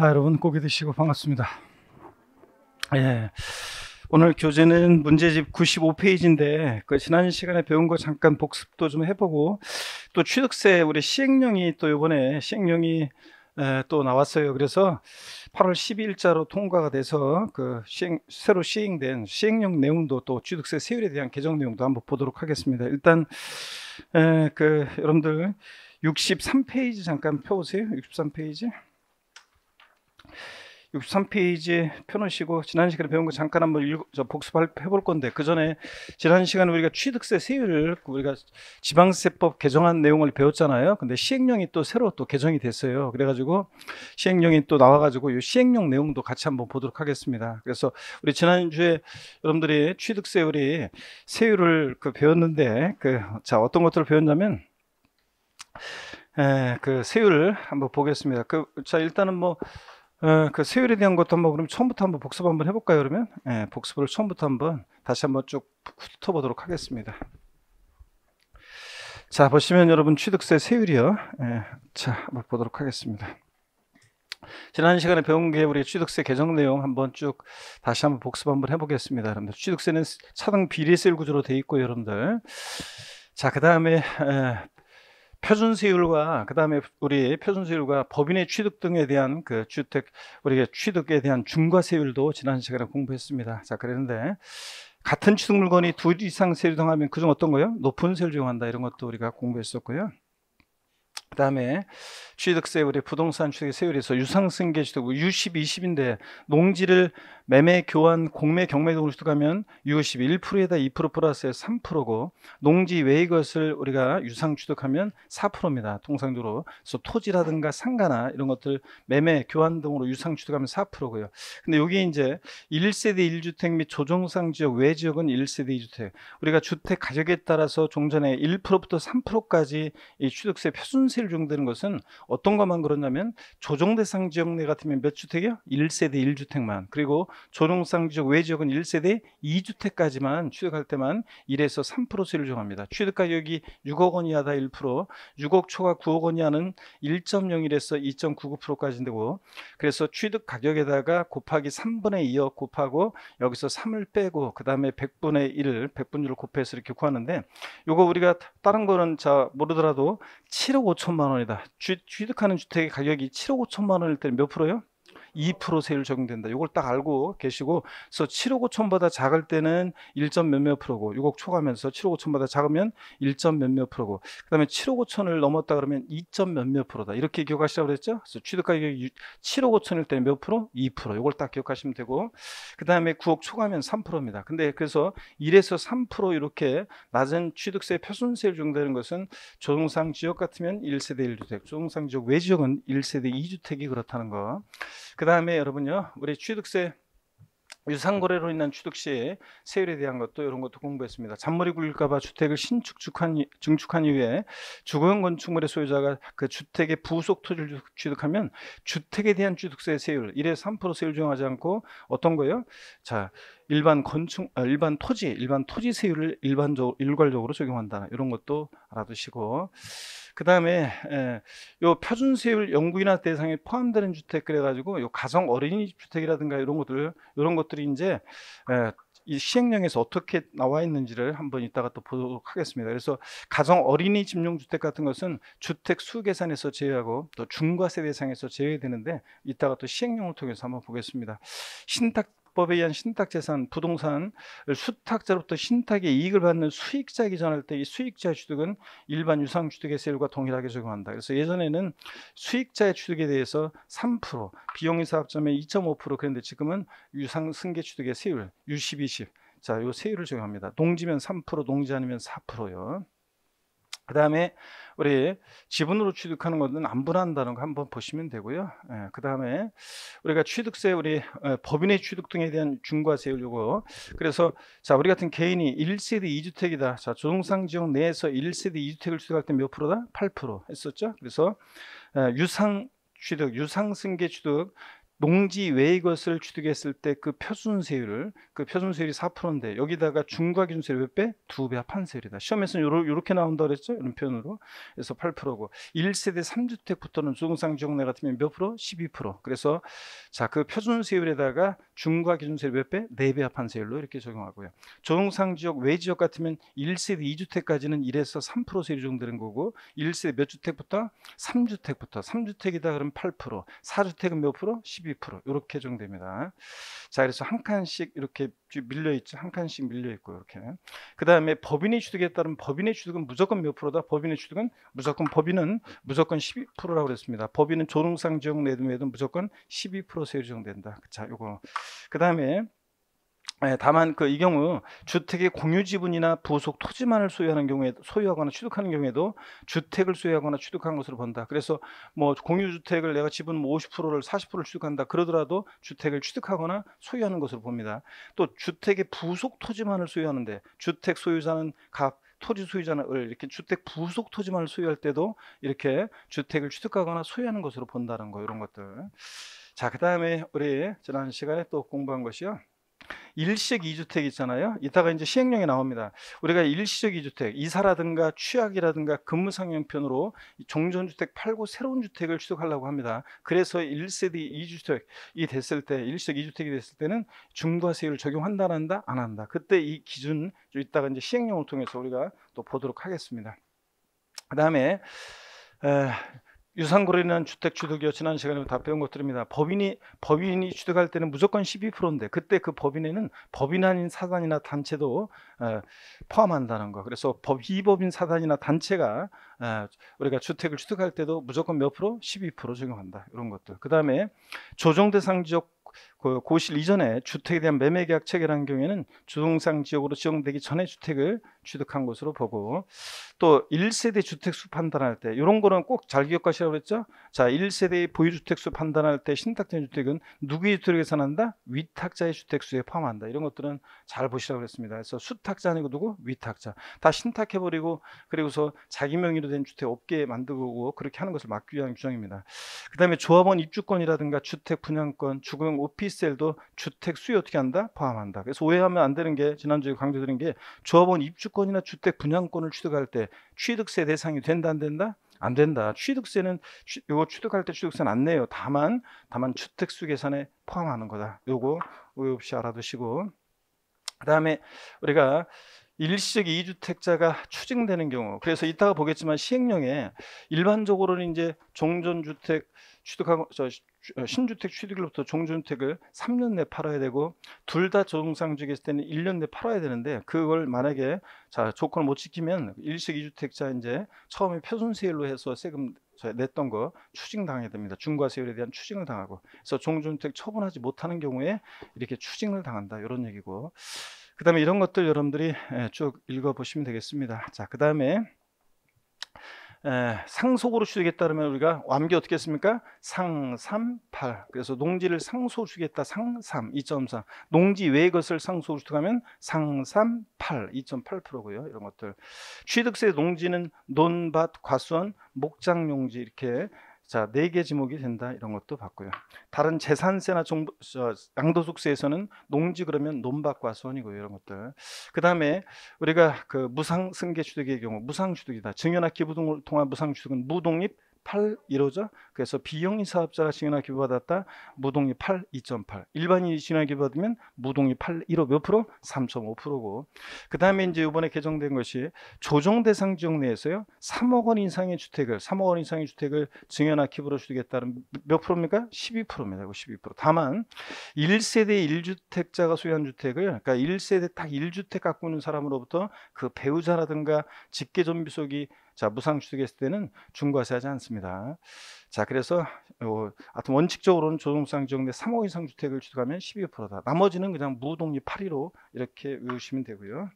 자, 여러분 고개 드시고 반갑습니다. 예. 오늘 교재는 문제집 95페이지인데 그 지난 시간에 배운 거 잠깐 복습도 좀 해보고 또 취득세 우리 시행령이 또 이번에 시행령이 에, 또 나왔어요. 그래서 8월 12일자로 통과가 돼서 그 시행, 새로 시행된 시행령 내용도 또 취득세 세율에 대한 개정 내용도 한번 보도록 하겠습니다. 일단 에, 그 여러분들 63페이지 잠깐 펴보세요. 63페이지. 63페이지 펴놓으시고 지난 시간에 배운 거 잠깐 한번 읽, 어 복습해 볼 건데 그 전에 지난 시간에 우리가 취득세 세율 을 우리가 지방세법 개정한 내용을 배웠잖아요. 근데 시행령이 또 새로 또 개정이 됐어요. 그래가지고 시행령이 또 나와가지고 이 시행령 내용도 같이 한번 보도록 하겠습니다. 그래서 우리 지난 주에 여러분들이 취득세율이 세율을 그 배웠는데 그 자 어떤 것들을 배웠냐면 에, 그 세율을 한번 보겠습니다. 그 자 일단은 뭐 어, 그 세율에 대한 것도 한번 그럼 처음부터 한번 복습 한번 해볼까요 그러면? 예, 복습을 처음부터 한번 다시 한번 쭉 훑어보도록 하겠습니다. 자 보시면 여러분 취득세 세율이요. 예, 자 한번 보도록 하겠습니다. 지난 시간에 배운 게 우리 취득세 개정 내용 한번 쭉 다시 한번 복습 한번 해보겠습니다. 여러분들 취득세는 차등 비례세율 구조로 돼 있고 여러분들 자그 다음에 예, 표준세율과 그다음에 우리 표준세율과 법인의 취득 등에 대한 그 주택 우리가 취득에 대한 중과세율도 지난 시간에 공부했습니다. 자 그랬는데 같은 취득 물건이 두 이상 세율 등하면 그중 어떤 거요? 높은 세율 적용한다 이런 것도 우리가 공부했었고요. 그다음에 취득세 우리 부동산 취득 세율에서 유상승계취득 U10, 20인데 농지를 매매, 교환, 공매, 경매 등으로 추가하면 이것이 1%에다 2%플러스해 3%고 농지 외의 것을 우리가 유상 취득하면 4%입니다. 통상적으로 그래서 토지라든가 상가나 이런 것들 매매, 교환 등으로 유상 취득하면 4%고요. 근데 여기 이제 1세대 1주택 및 조정상 지역 외 지역은 1세대 2주택 우리가 주택 가격에 따라서 종전에 1%부터 3%까지 이 취득세 표준세를 적용되는 것은 어떤 것만 그러냐면 조정 대상 지역 내 같으면 몇 주택이요? 1세대 1주택만 그리고 조동상지역 외지역은 1세대 2주택까지만 취득할 때만 1에서 3%세를 정합니다 취득가격이 6억 원 이하다 1%, 6억 초과 9억 원 이하는 1.01에서 2.99%까지 되고 그래서 취득가격에다가 곱하기 3분의 2억 곱하고 여기서 3을 빼고 그 다음에 100분의 1을 100분율을 곱해서 이렇게 구하는데 이거 우리가 다른 거는 자 모르더라도 7억 5천만 원이다. 취, 득하는 주택의 가격이 7억 5천만 원일 때는 몇 프로요? 2% 세율 적용된다. 이걸 딱 알고 계시고 그래서 7억 5천보다 작을 때는 1. 점 몇몇 프로고 6억 초과하면서 7억 5천보다 작으면 1. 점 몇몇 프로고 그다음에 7억 5천을 넘었다 그러면 2. 점 몇몇 프로다. 이렇게 기억하시라고 그랬죠? 그래서 취득 가격이 7억 5천일 때몇 프로? 2%. 이걸 딱 기억하시면 되고 그다음에 9억 초과하면 3%입니다. 근데 그래서 1에서 3% 이렇게 낮은 취득세 표준세율 적용되는 것은 조동상 지역 같으면 1세대 1주택, 조동상 지역 외 지역은 1세대 2주택이 그렇다는 거. 그 다음에 여러분요, 우리 취득세 유상거래로 인한 취득시 세율에 대한 것도 이런 것도 공부했습니다. 잔머리 굴릴까봐 주택을 신축축한 증축한 이후에 주거용 건축물의 소유자가 그 주택의 부속 토지를 취득하면 주택에 대한 취득세 세율 1에 3% 세율 적용하지 않고 어떤 거예요? 자 일반 건축 아, 일반 토지 일반 토지 세율을 일반적 일괄적으로 적용한다 이런 것도 알아두시고. 그 다음에 예, 요 표준세율 연구인학 대상에 포함되는 주택 그래가지고 요 가성 어린이 주택이라든가 이런 것들 이런 것들이 이제 에, 예, 이 시행령에서 어떻게 나와 있는지를 한번 이따가 또 보도록 하겠습니다. 그래서 가정 어린이 집용 주택 같은 것은 주택 수 계산에서 제외하고 또 중과세 대상에서 제외되는데 이따가 또 시행령을 통해서 한번 보겠습니다. 신탁 특법에 의한 신탁재산, 부동산 수탁자로부터 신탁의 이익을 받는 수익자 기전할 때 이 수익자 취득은 일반 유상 취득의 세율과 동일하게 적용한다. 그래서 예전에는 수익자의 취득에 대해서 3%, 비용인 사업점의 2.5% 그런데 지금은 유상 승계 취득의 세율, 유10, 20. 자, 요 세율을 적용합니다. 농지면 3%, 농지 아니면 4%요. 그 다음에 우리 지분으로 취득하는 것은 안분한다는 거 한번 보시면 되고요. 예, 그 다음에 우리가 취득세, 우리 어, 법인의 취득 등에 대한 중과세율 요거. 그래서 자, 우리 같은 개인이 1세대 2주택이다. 자, 조동상 지역 내에서 1세대 2주택을 취득할 때 몇 프로다? 8% 했었죠. 그래서 어, 유상 취득, 유상승계 취득, 농지 외의 것을 취득했을 때 그 표준세율을 그 표준세율이 4%인데 여기다가 중과 기준세율 몇 배? 두배 판세율이다. 시험에서는 요러, 요렇게 나온다 그랬죠? 이런 표현으로. 그래서 8%고 1세대 3주택부터는 주공상 지역내 같으면 몇 프로? 12%. 그래서 자그 표준세율에다가 중과 기준세율 몇 배? 네배 판세율로 이렇게 적용하고요. 조동상 지역 외 지역 같으면 1세대 2주택까지는 1에서 3% 세율 적용되는 거고 1세대 몇 주택부터? 3주택부터. 3주택이다 그러면 8%. 4주택은 몇 프로? 12%. 12% 이렇게 정도니다 자, 그래서 한 칸씩 이렇게 밀려 있죠. 한 칸씩 밀려 있고 이렇게. 그다음에 법인의 주택에 따른 법인의 주택은 무조건 몇 프로다? 법인의 주택은 무조건 법인은 무조건 12%라고 그랬습니다. 법인은 조동상 지역 내도 매도 무조건 12% 세율 정된다. 자, 요거. 그다음에 예, 다만 그 이 경우 주택의 공유 지분이나 부속 토지만을 소유하는 경우에 소유하거나 취득하는 경우에도 주택을 소유하거나 취득한 것으로 본다. 그래서 뭐 공유 주택을 내가 지분 50%를 뭐 40%를 취득한다. 그러더라도 주택을 취득하거나 소유하는 것으로 봅니다. 또 주택의 부속 토지만을 소유하는데 주택 소유자는 각 토지 소유자를 이렇게 주택 부속 토지만을 소유할 때도 이렇게 주택을 취득하거나 소유하는 것으로 본다는 거 이런 것들. 자, 그다음에 우리 지난 시간에 또 공부한 것이요. 일시적2주택 있잖아요. 이따가 이제 시행령이 나옵니다. 우리가 일시적 2주택 이사라든가 취약이라든가 근무상용편으로 종전주택 팔고 새로운 주택을 취득하려고 합니다. 그래서 1세대2주택이 됐을 때, 일시적 2주택이 됐을 때는 중과세율 적용한다, 안 한다, 안 한다. 그때 이 기준, 이따가 이제 시행령을 통해서 우리가 또 보도록 하겠습니다. 그 다음에, 유상거래는 주택 취득이요 지난 시간에 다 배운 것들입니다. 법인이 법인이 취득할 때는 무조건 12%인데 그때 그 법인에는 법인 아닌 사단이나 단체도 어, 포함한다는 거. 그래서 법 이법인 사단이나 단체가 어, 우리가 주택을 취득할 때도 무조건 몇 프로? 12% 적용한다. 이런 것들. 그다음에 조정 대상 지역 그 고실 이전에 주택에 대한 매매 계약 체결한 경우에는 주동상 지역으로 지정되기 전에 주택을 취득한 것으로 보고 또 1세대 주택수 판단할 때 이런 거는 꼭 잘 기억하시라고 그랬죠. 자, 1세대의 보유주택수 판단할 때 신탁된 주택은 누구의 주택을 계산한다? 위탁자의 주택수에 포함한다. 이런 것들은 잘 보시라고 그랬습니다. 그래서 수탁자 아니고 누구? 위탁자. 다 신탁해버리고 그리고서 자기 명의로 된 주택 업계에 만들고 그렇게 하는 것을 막기 위한 규정입니다. 그 다음에 조합원 입주권이라든가 주택 분양권, 주거용 오피스 PSL도 주택 수요 어떻게 한다? 포함한다. 그래서 오해하면 안 되는 게 지난주에 강조드린 게 조합원 입주권이나 주택 분양권을 취득할 때 취득세 대상이 된다 안 된다? 안 된다. 취득세는 이거 취득할 때 취득세는 안 내요. 다만 다만 주택 수 계산에 포함하는 거다. 요거 오해 없이 알아두시고 그다음에 우리가 일시적 2주택자가 추징되는 경우 그래서 이따가 보겠지만 시행령에 일반적으로는 이제 종전주택 취득하고 저 어, 신주택 취득일로부터 종주택을 3년 내에 팔아야 되고 둘 다 정상주택일 때는 1년 내에 팔아야 되는데 그걸 만약에 자 조건을 못 지키면 일식 이주택자 이제 처음에 표준세율로 해서 세금 냈던 거 추징당해야 됩니다. 중과세율에 대한 추징을 당하고 그래서 종주택 처분하지 못하는 경우에 이렇게 추징을 당한다 이런 얘기고 그 다음에 이런 것들 여러분들이 예, 쭉 읽어보시면 되겠습니다. 자그 다음에 에, 상속으로 주겠다 그러면 우리가 완기 어떻게 했습니까? 상삼팔. 그래서 농지를 상소 주겠다 상삼 이점3 농지 외의 것을 상소 주하면 상삼팔 이점팔 프로고요 이런 것들. 취득세 농지는 논밭, 과수원, 목장용지 이렇게 자, 네 개 지목이 된다 이런 것도 봤고요. 다른 재산세나 종, 저, 양도소득세에서는 농지 그러면 논밭과 수원이고 이런 것들. 그다음에 우리가 그 무상 승계 취득의 경우 무상 취득이다. 증여나 기부 등을 통한 무상 취득은 무독립 8 1호죠. 그래서 비영리 사업자가 증여나 기부받았다. 무동이 8 2.8. 일반인이 증여나 기부받으면 무동이 8 1호 몇 프로? 3.5%고. 그다음에 이제 이번에 개정된 것이 조정 대상 지역 내에서요. 3억 원 이상의 주택을 3억 원 이상의 주택을 증여나 기부로 주겠다는 몇 프로입니까? 12%입니다. 12%. 다만 1세대 1주택자가 소유한 주택을 그러니까 1세대 딱 1주택 갖고 있는 사람으로부터 그 배우자라든가 직계 좀비 속이 자, 무상 주식했을 때는 중과세하지 않습니다. 자, 그래서 어, 하여튼 원칙적으로는 조동상 지역내 3억 이상 주택을 취득하면 12%다. 나머지는 그냥 무동립 8위로 이렇게 외우시면 되고요.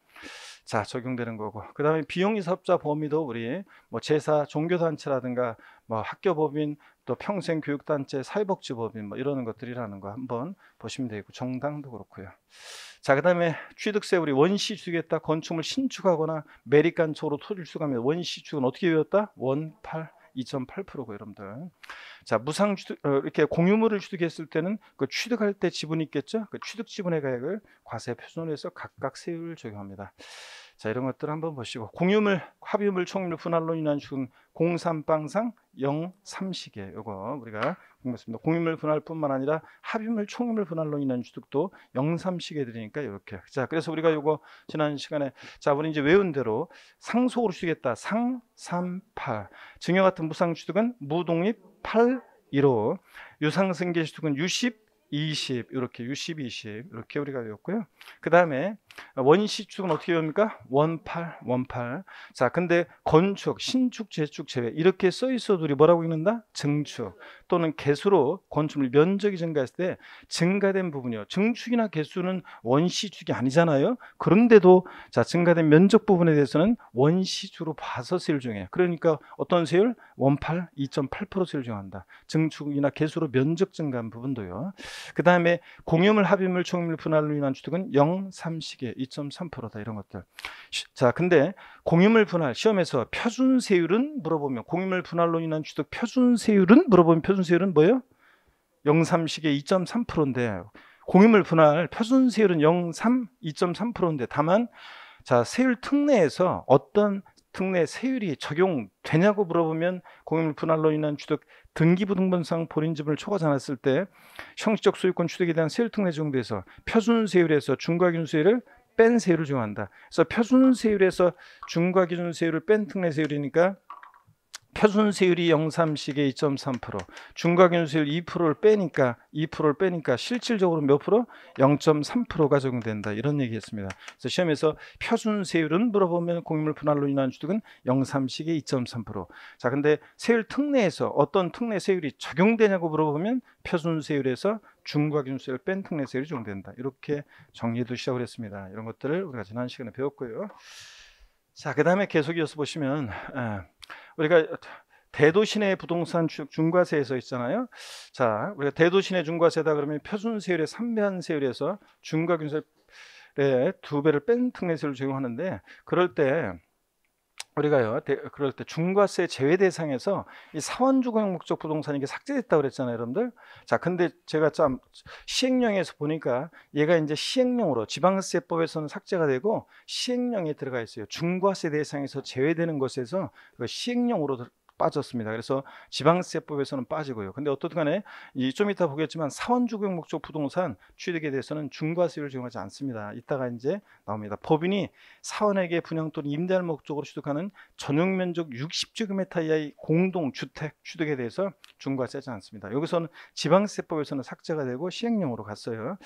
자, 적용되는 거고. 그다음에 비용이 사업자 범위도 우리 뭐 제사, 종교 단체라든가 뭐 학교 법인 또 평생 교육 단체, 사회복지 법인 뭐 이러는 것들이라는 거 한번 보시면 되고 정당도 그렇고요. 자, 그다음에 취득세 우리 원시주겠다. 건축물 신축하거나 매립간초로 토지 수가면 원시주은 어떻게 되웠다 원팔 2.8%고 여러분들. 자, 무상 취득 어, 이렇게 공유물을 취득했을 때는 그 취득할 때 지분이 있겠죠? 그 취득 지분의 가액을 과세 표준에서 각각 세율을 적용합니다. 자, 이런 것들 한번 보시고 공유물, 합유물, 총유물 분할로 인한 주은 공산방상 0.3식이에요. 이거 우리가 그렇습니다. 공유물 분할뿐만 아니라 합유물 총유물 분할로 인한 주득도 영삼식에 드리니까 이렇게. 자, 그래서 우리가 이거 지난 시간에 자, 우리 이제 외운 대로 상속으로 주겠다. 상, 삼, 팔. 증여 같은 무상 취득은 무독립 팔, 일호. 유상승계 주득은 유십, 이십 이렇게 유십, 이십 이렇게 우리가 외웠고요. 그 다음에 원시 축은 어떻게 외니까 원팔, 원팔. 자, 근데 건축, 신축, 재축, 재회 이렇게 써 있어도 우리 뭐라고 읽는다? 증축 또는 개수로 건축물 면적이 증가했을 때 증가된 부분이요. 증축이나 개수는 원시축이 아니잖아요. 그런데도 자 증가된 면적 부분에 대해서는 원시축으로 봐서 세율중해 그러니까 어떤 세율? 원팔, 2.8% 세율정한다. 증축이나 개수로 면적 증가한 부분도요. 그 다음에 공유물, 합유물, 총유물 분할로 인한 주택은 0, 3식 예, 2.3%다 이런 것들. 자, 근데 공유물 분할 시험에서 표준 세율은 물어보면 공유물 분할로 인한 취득 표준 세율은 물어보면 표준 세율은 뭐예요? 영삼식의 2.3%인데 공유물 분할 표준 세율은 영삼 2.3%인데 다만 자, 세율 특례에서 어떤 특례 세율이 적용되냐고 물어보면 공유물 분할로 인한 취득 등기부등본상 본인지분을 초과하지 않았을 때 형식적 소유권 취득에 대한 세율 특례 적용에서 표준 세율에서 중과균 세율을 뺀 세율을 적용한다. 그래서 표준세율에서 중과 기준세율을 뺀 특례세율이니까 표준세율이 0.3씩에 2.3% 중과균수율 2%를 빼니까 2%를 빼니까 실질적으로 몇 프로? 0.3%가 적용된다 이런 얘기했습니다. 그래서 시험에서 표준세율은 물어보면 공유물 분할로 인한 주택은 0.3씩에 2.3%자 근데 세율 특례에서 어떤 특례 세율이 적용되냐고 물어보면 표준세율에서 중과균수율 뺀 특례 세율이 적용된다 이렇게 정리도 시작을 했습니다. 이런 것들을 우리가 지난 시간에 배웠고요. 자그 다음에 계속 이어서 보시면 아, 우리가 대도시 내 부동산 중과세에서 있잖아요. 자, 우리가 대도시 내 중과세다 그러면 표준세율의 3배한세율에서 중과균세의 2배를 뺀 특례세율을 적용하는데 그럴 때 우리가요 대, 그럴 때 중과세 제외 대상에서 이 사원주거용 목적 부동산이 게삭제됐다 그랬잖아요 여러분들 자 근데 제가 참 시행령에서 보니까 얘가 이제 시행령으로 지방세법에서는 삭제가 되고 시행령에 들어가 있어요 중과세 대상에서 제외되는 것에서 시행령으로 빠졌습니다. 그래서 지방세법에서는 빠지고요. 근데 어떻든 간에 이 좀 이따 보겠지만 사원주공 목적 부동산 취득에 대해서는 중과세율 적용하지 않습니다. 이따가 이제 나옵니다. 법인이 사원에게 분양 또는 임대할 목적으로 취득하는 전용 면적 60제곱미터 이하의 공동 주택 취득에 대해서 중과세하지 않습니다. 여기서는 지방세법에서는 삭제가 되고 시행령으로 갔어요.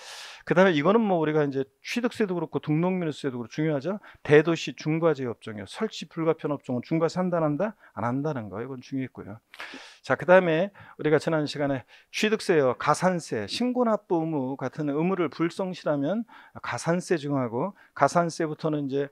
그다음에 이거는 뭐 우리가 이제 취득세도 그렇고 등록면허세도 그렇고 중요하죠. 대도시 중과제 업종이요. 설치 불가편 업종은 중과세 한다 한다 안 한다는 거. 있 이건 중요했고요. 자, 그 다음에 우리가 지난 시간에 취득세와 가산세, 신고납부 의무 같은 의무를 불성실하면 가산세 중하고 가산세부터는 이제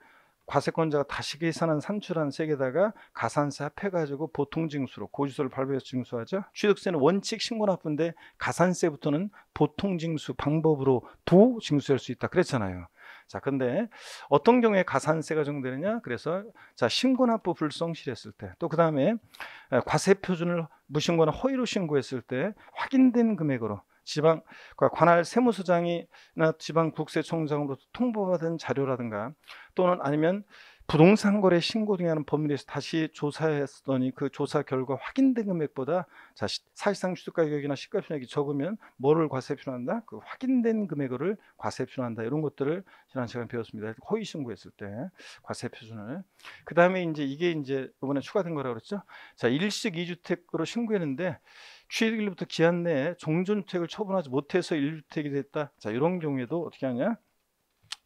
과세권자가 다시 계산한 산출한 세계다가 가산세 합해가지고 보통징수로 고지서를 발부해서 징수하죠. 취득세는 원칙 신고납부인데 가산세부터는 보통징수 방법으로 도 징수할 수 있다 그랬잖아요. 자, 근데 어떤 경우에 가산세가 적용되느냐? 그래서 자, 신고납부 불성실했을 때, 또 그다음에 과세 표준을 무신고나 허위로 신고했을 때 확인된 금액으로 지방 그러니까 관할 세무서장이나 지방 국세청장으로 통보받은 자료라든가 또는 아니면 부동산 거래 신고 등하는 범위에 서 다시 조사했더니 그 조사 결과 확인된 금액보다 자, 사실상 취득가격이나 시가총액이 적으면 뭐를 과세표현한다? 그 확인된 금액을 과세표현한다. 이런 것들을 지난 시간에 배웠습니다. 허위 신고했을 때 과세표준을. 그 다음에 이제 이게 이제 이번에 추가된 거라고 그랬죠. 자, 일식 이주택으로 신고했는데 취득일로부터 기한 내에 종전주택을 처분하지 못해서 일주택이 됐다. 자, 이런 경우에도 어떻게 하냐?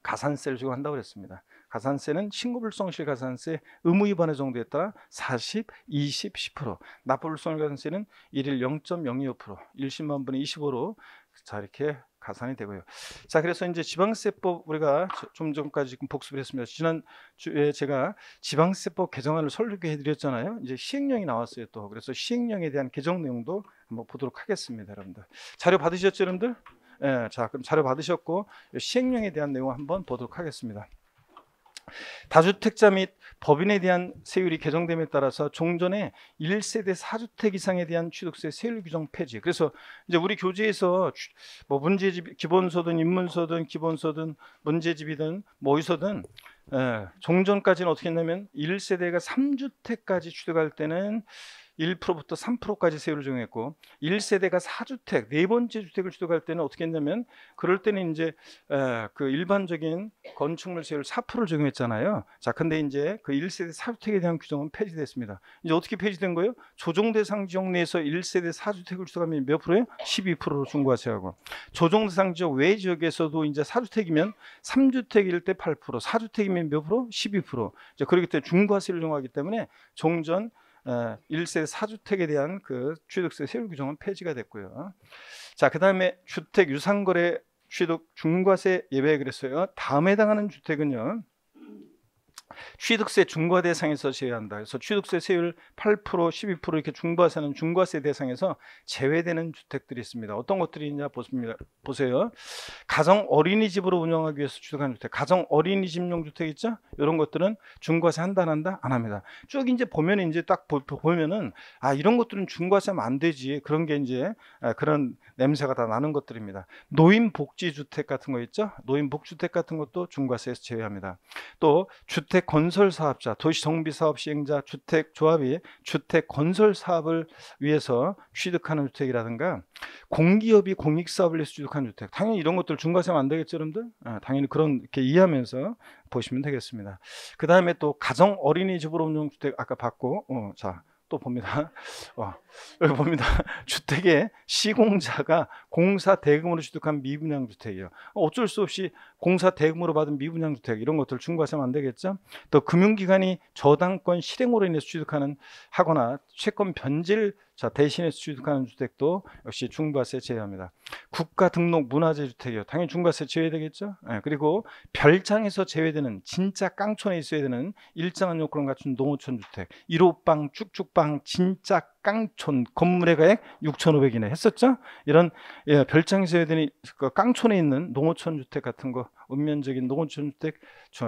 가산세를 주고 한다고 그랬습니다. 가산세는 신고불성실 가산세 의무 위반의 정도에 따라 40, 20, 10% 납부불성실 가산세는 1일0.025% 1십만 분의 25로 자 이렇게 가산이 되고요. 자 그래서 이제 지방세법 우리가 좀 전까지 지금 복습을 했습니다. 지난 주에 제가 지방세법 개정안을 설립해 드렸잖아요. 이제 시행령이 나왔어요 또 그래서 시행령에 대한 개정 내용도 한번 보도록 하겠습니다, 여러분들. 자료 받으셨죠, 여러분들? 예, 자 그럼 자료 받으셨고 시행령에 대한 내용 한번 보도록 하겠습니다. 다주택자 및 법인에 대한 세율이 개정됨에 따라서 종전에 1세대 4주택 이상에 대한 취득세 세율 규정 폐지. 그래서 이제 우리 교재에서 뭐 문제집 기본서든인문서든기본서든 문제집이든 뭐이서든 예, 종전까지는 어떻게 했냐면 1세대가 3주택까지 취득할 때는 1%부터 3%까지 세율을 적용했고 1세대가 4주택, 네 번째 주택을 취득할 때는 어떻게 했냐면 그럴 때는 이제 그 일반적인 건축물 세율 4%를 적용했잖아요. 자, 근데 이제 그 1세대 4주택에 대한 규정은 폐지됐습니다. 이제 어떻게 폐지된 거예요? 조정 대상 지역 내에서 1세대 4주택을 취득하면 몇 프로예요? 12%로 중과세하고 조정 대상 지역 외 지역에서도 이제 4주택이면 3주택일 때 8%, 4주택이면 몇 프로? 12%. 이제 그렇기 때문에 중과세를 적용하기 때문에 종전 1세 어, 4주택에 대한 그 취득세 세율 규정은 폐지가 됐고요. 자, 그다음에 주택 유상거래 취득 중과세 예외 그랬어요. 다음에 해당하는 주택은요. 취득세 중과 대상에서 제외한다. 그래서 취득세 세율 8% 12% 이렇게 중과세는 중과세 대상에서 제외되는 주택들이 있습니다. 어떤 것들이 있냐 보십니다. 보세요. 가정 어린이집으로 운영하기 위해서 취득한 주택, 가정 어린이집용 주택 있죠? 이런 것들은 중과세 한다 한다 안 합니다. 쭉 이제 보면 이제 딱 보, 보면은 아 이런 것들은 중과세면 안 되지 그런 게 이제 아, 그런 냄새가 다 나는 것들입니다. 노인 복지 주택 같은 거 있죠? 노인 복주택 지 같은 것도 중과세에서 제외합니다. 또 주택 주택 건설 사업자, 도시 정비 사업 시행자, 주택 조합이 주택 건설 사업을 위해서 취득하는 주택이라든가 공기업이 공익 사업을 위해서 취득하는 주택. 당연히 이런 것들 중과세 안 되겠죠, 여러분들? 아, 당연히 그런 이렇게 이해하면서 보시면 되겠습니다. 그다음에 또 가정 어린이집으로 운영 주택 아까 봤고. 어, 자, 또 봅니다. 어, 여기 봅니다. 주택의 시공자가 공사 대금으로 취득한 미분양 주택이에요. 어쩔 수 없이 공사 대금으로 받은 미분양 주택 이런 것들을 중과하면 안 되겠죠. 또 금융기관이 저당권 실행으로 인해서 취득하는 하거나 채권 변질 자, 대신에 취득하는 주택도 역시 중과세 제외합니다. 국가 등록 문화재 주택이요. 당연히 중과세 제외되겠죠. 예, 그리고 별장에서 제외되는 진짜 깡촌에 있어야 되는 일정한 요건을 갖춘 농어촌 주택, 1호방, 쭉쭉방, 진짜 깡촌 건물의 가액 6,500이네 했었죠. 이런 예, 별장세회들이 그 깡촌에 있는 농어촌 주택 같은 거 읍면적인 농어촌 주택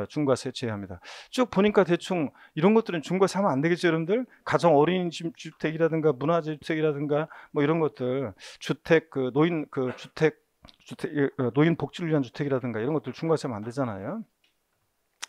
중과세 제외합니다. 쭉 보니까 대충 이런 것들은 중과세 하면 안 되겠죠, 여러분들? 가정 어린 이집 주택이라든가 문화재 주택이라든가 뭐 이런 것들 주택 그 노인 그 주택 주택 예, 어, 노인 복지를 위한 주택이라든가 이런 것들 중과세 하면 안 되잖아요.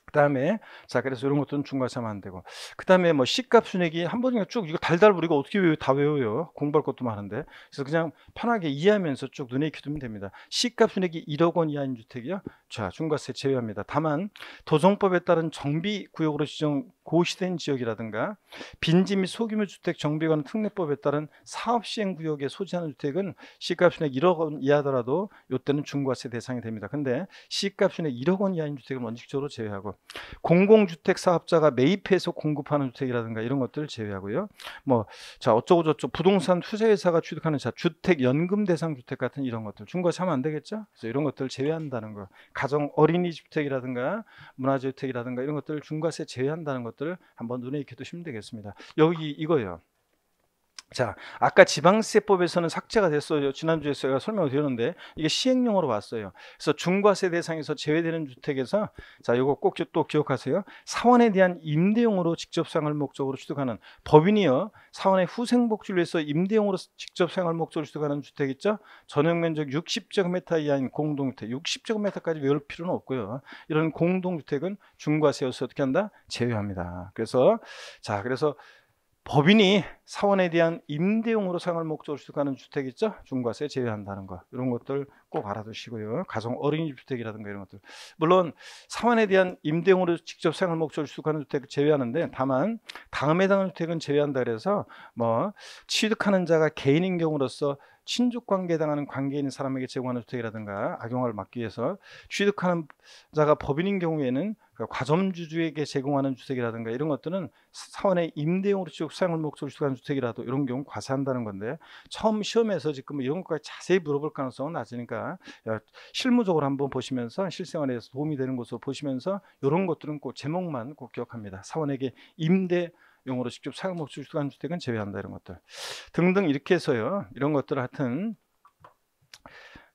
그다음에 자 그래서 이런 것들은 중과하면 안 되고 그다음에 뭐 시값 순액이 한 번에 쭉 이거 달달 우리가 어떻게 외워요 다 외워요 공부할 것도 많은데 그래서 그냥 편하게 이해하면서 쭉 눈에 익히두면 됩니다 시값 순액이 1억 원 이하인 주택이요 자 중과세 제외합니다 다만 도정법에 따른 정비 구역으로 지정 고시된 지역이라든가 빈지 및 소규모 주택 정비관 특례법에 따른 사업 시행 구역에 소지하는 주택은 시값 순액 1억 원 이하더라도 이때는 중과세 대상이 됩니다 근데 시값 순액 1억 원 이하인 주택은 원칙적으로 제외하고 공공주택 사업자가 매입해서 공급하는 주택이라든가 이런 것들을 제외하고요. 뭐 자 어쩌고 저쩌고 부동산 투자회사가 취득하는 자 주택 연금 대상 주택 같은 이런 것들 중거 사면 안 되겠죠? 그래서 이런 것들을 제외한다는 거. 가정 어린이 주택이라든가 문화재 주택이라든가 이런 것들을 중과세 제외한다는 것들을 한번 눈에 익혀두시면 되겠습니다. 여기 이거예요. 자, 아까 지방세법에서는 삭제가 됐어요. 지난주에 제가 설명을 드렸는데 이게 시행용으로 왔어요. 그래서 중과세 대상에서 제외되는 주택에서 자, 이거 꼭 또 기억하세요. 사원에 대한 임대용으로 직접 사용할 목적으로 취득하는 법인이요. 사원의 후생복지를위해서 임대용으로 직접 사용할 목적으로 취득하는 주택 있죠. 전용 면적 60제곱미터 이하인 공동주택 60제곱미터까지 외울 필요는 없고요. 이런 공동주택은 중과세에서 어떻게 한다? 제외합니다. 그래서 자, 그래서 법인이 사원에 대한 임대용으로 사용할 목적으로 취득하는 주택 있죠? 중과세 제외한다는 것 이런 것들 꼭 알아두시고요. 가정 어린이집 주택이라든가 이런 것들 물론 사원에 대한 임대용으로 직접 사용할 목적으로 취득하는 주택을 제외하는데 다만 다음에 해당하는 주택은 제외한다 그래서 뭐 취득하는 자가 개인인 경우로서 친족 관계에 해당하는 관계에 있는 사람에게 제공하는 주택이라든가 악용을 막기 위해서 취득하는 자가 법인인 경우에는 그러니까 과점주주에게 제공하는 주택이라든가 이런 것들은 사원의 임대용으로 취득 수양을 목적으로 취득하는 주택이라도 이런 경우 과세한다는 건데 처음 시험에서 지금 이런 것까지 자세히 물어볼 가능성은 낮으니까 어, 실무적으로 한번 보시면서 실생활에서 도움이 되는 것으로 보시면서 이런 것들은 꼭 제목만 꼭 기억합니다. 사원에게 임대 용어로 직접 사용목적 주간주택은 제외한다 이런 것들 등등 이렇게 해서요 이런 것들 하여튼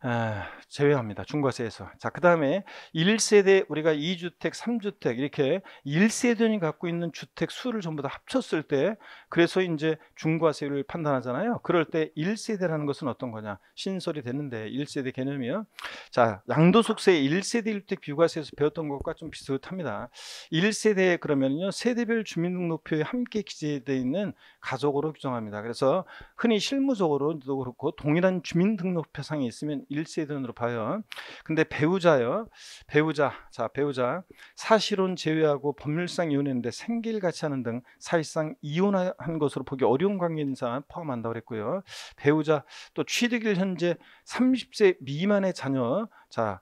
아, 제외합니다. 중과세에서. 자, 그 다음에 1세대 우리가 2주택, 3주택 이렇게 1세대이 갖고 있는 주택 수를 전부 다 합쳤을 때 그래서 이제 중과세를 판단하잖아요. 그럴 때 1세대라는 것은 어떤 거냐. 신설이 됐는데 1세대 개념이요. 자, 양도속세 1세대 1주택 비과세에서 배웠던 것과 좀 비슷합니다. 1세대 그러면요. 세대별 주민등록표에 함께 기재되어 있는 가족으로 규정합니다. 그래서 흔히 실무적으로도 그렇고 동일한 주민등록표상에 있으면 1세대론으로 봐요. 근데 배우자요. 배우자. 자, 배우자. 사실혼 제외하고 법률상 이혼했는데 생계 같이 하는 등 사실상 이혼한 것으로 보기 어려운 관계인 사 포함한다고 그랬고요. 배우자 또 취득일 현재 30세 미만의 자녀. 자,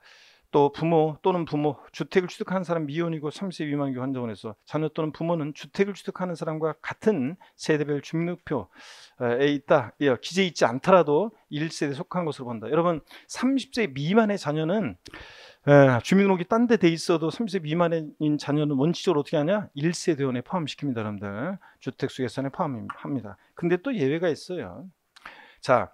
또 부모 또는 부모 주택을 취득한 사람 미혼이고 30세 미만기 환자원에서 자녀 또는 부모는 주택을 취득하는 사람과 같은 세대별 주민등표에 록 있다 기재 있지 않더라도 1세대 속한 것으로 본다. 여러분 30세 미만의 자녀는 주민등록이 딴 데 돼 있어도 30세 미만인 자녀는 원칙적으로 어떻게 하냐? 1세대원에 포함시킵니다, 여러분들. 주택수 계산에 포함합니다. 근데 또 예외가 있어요. 자,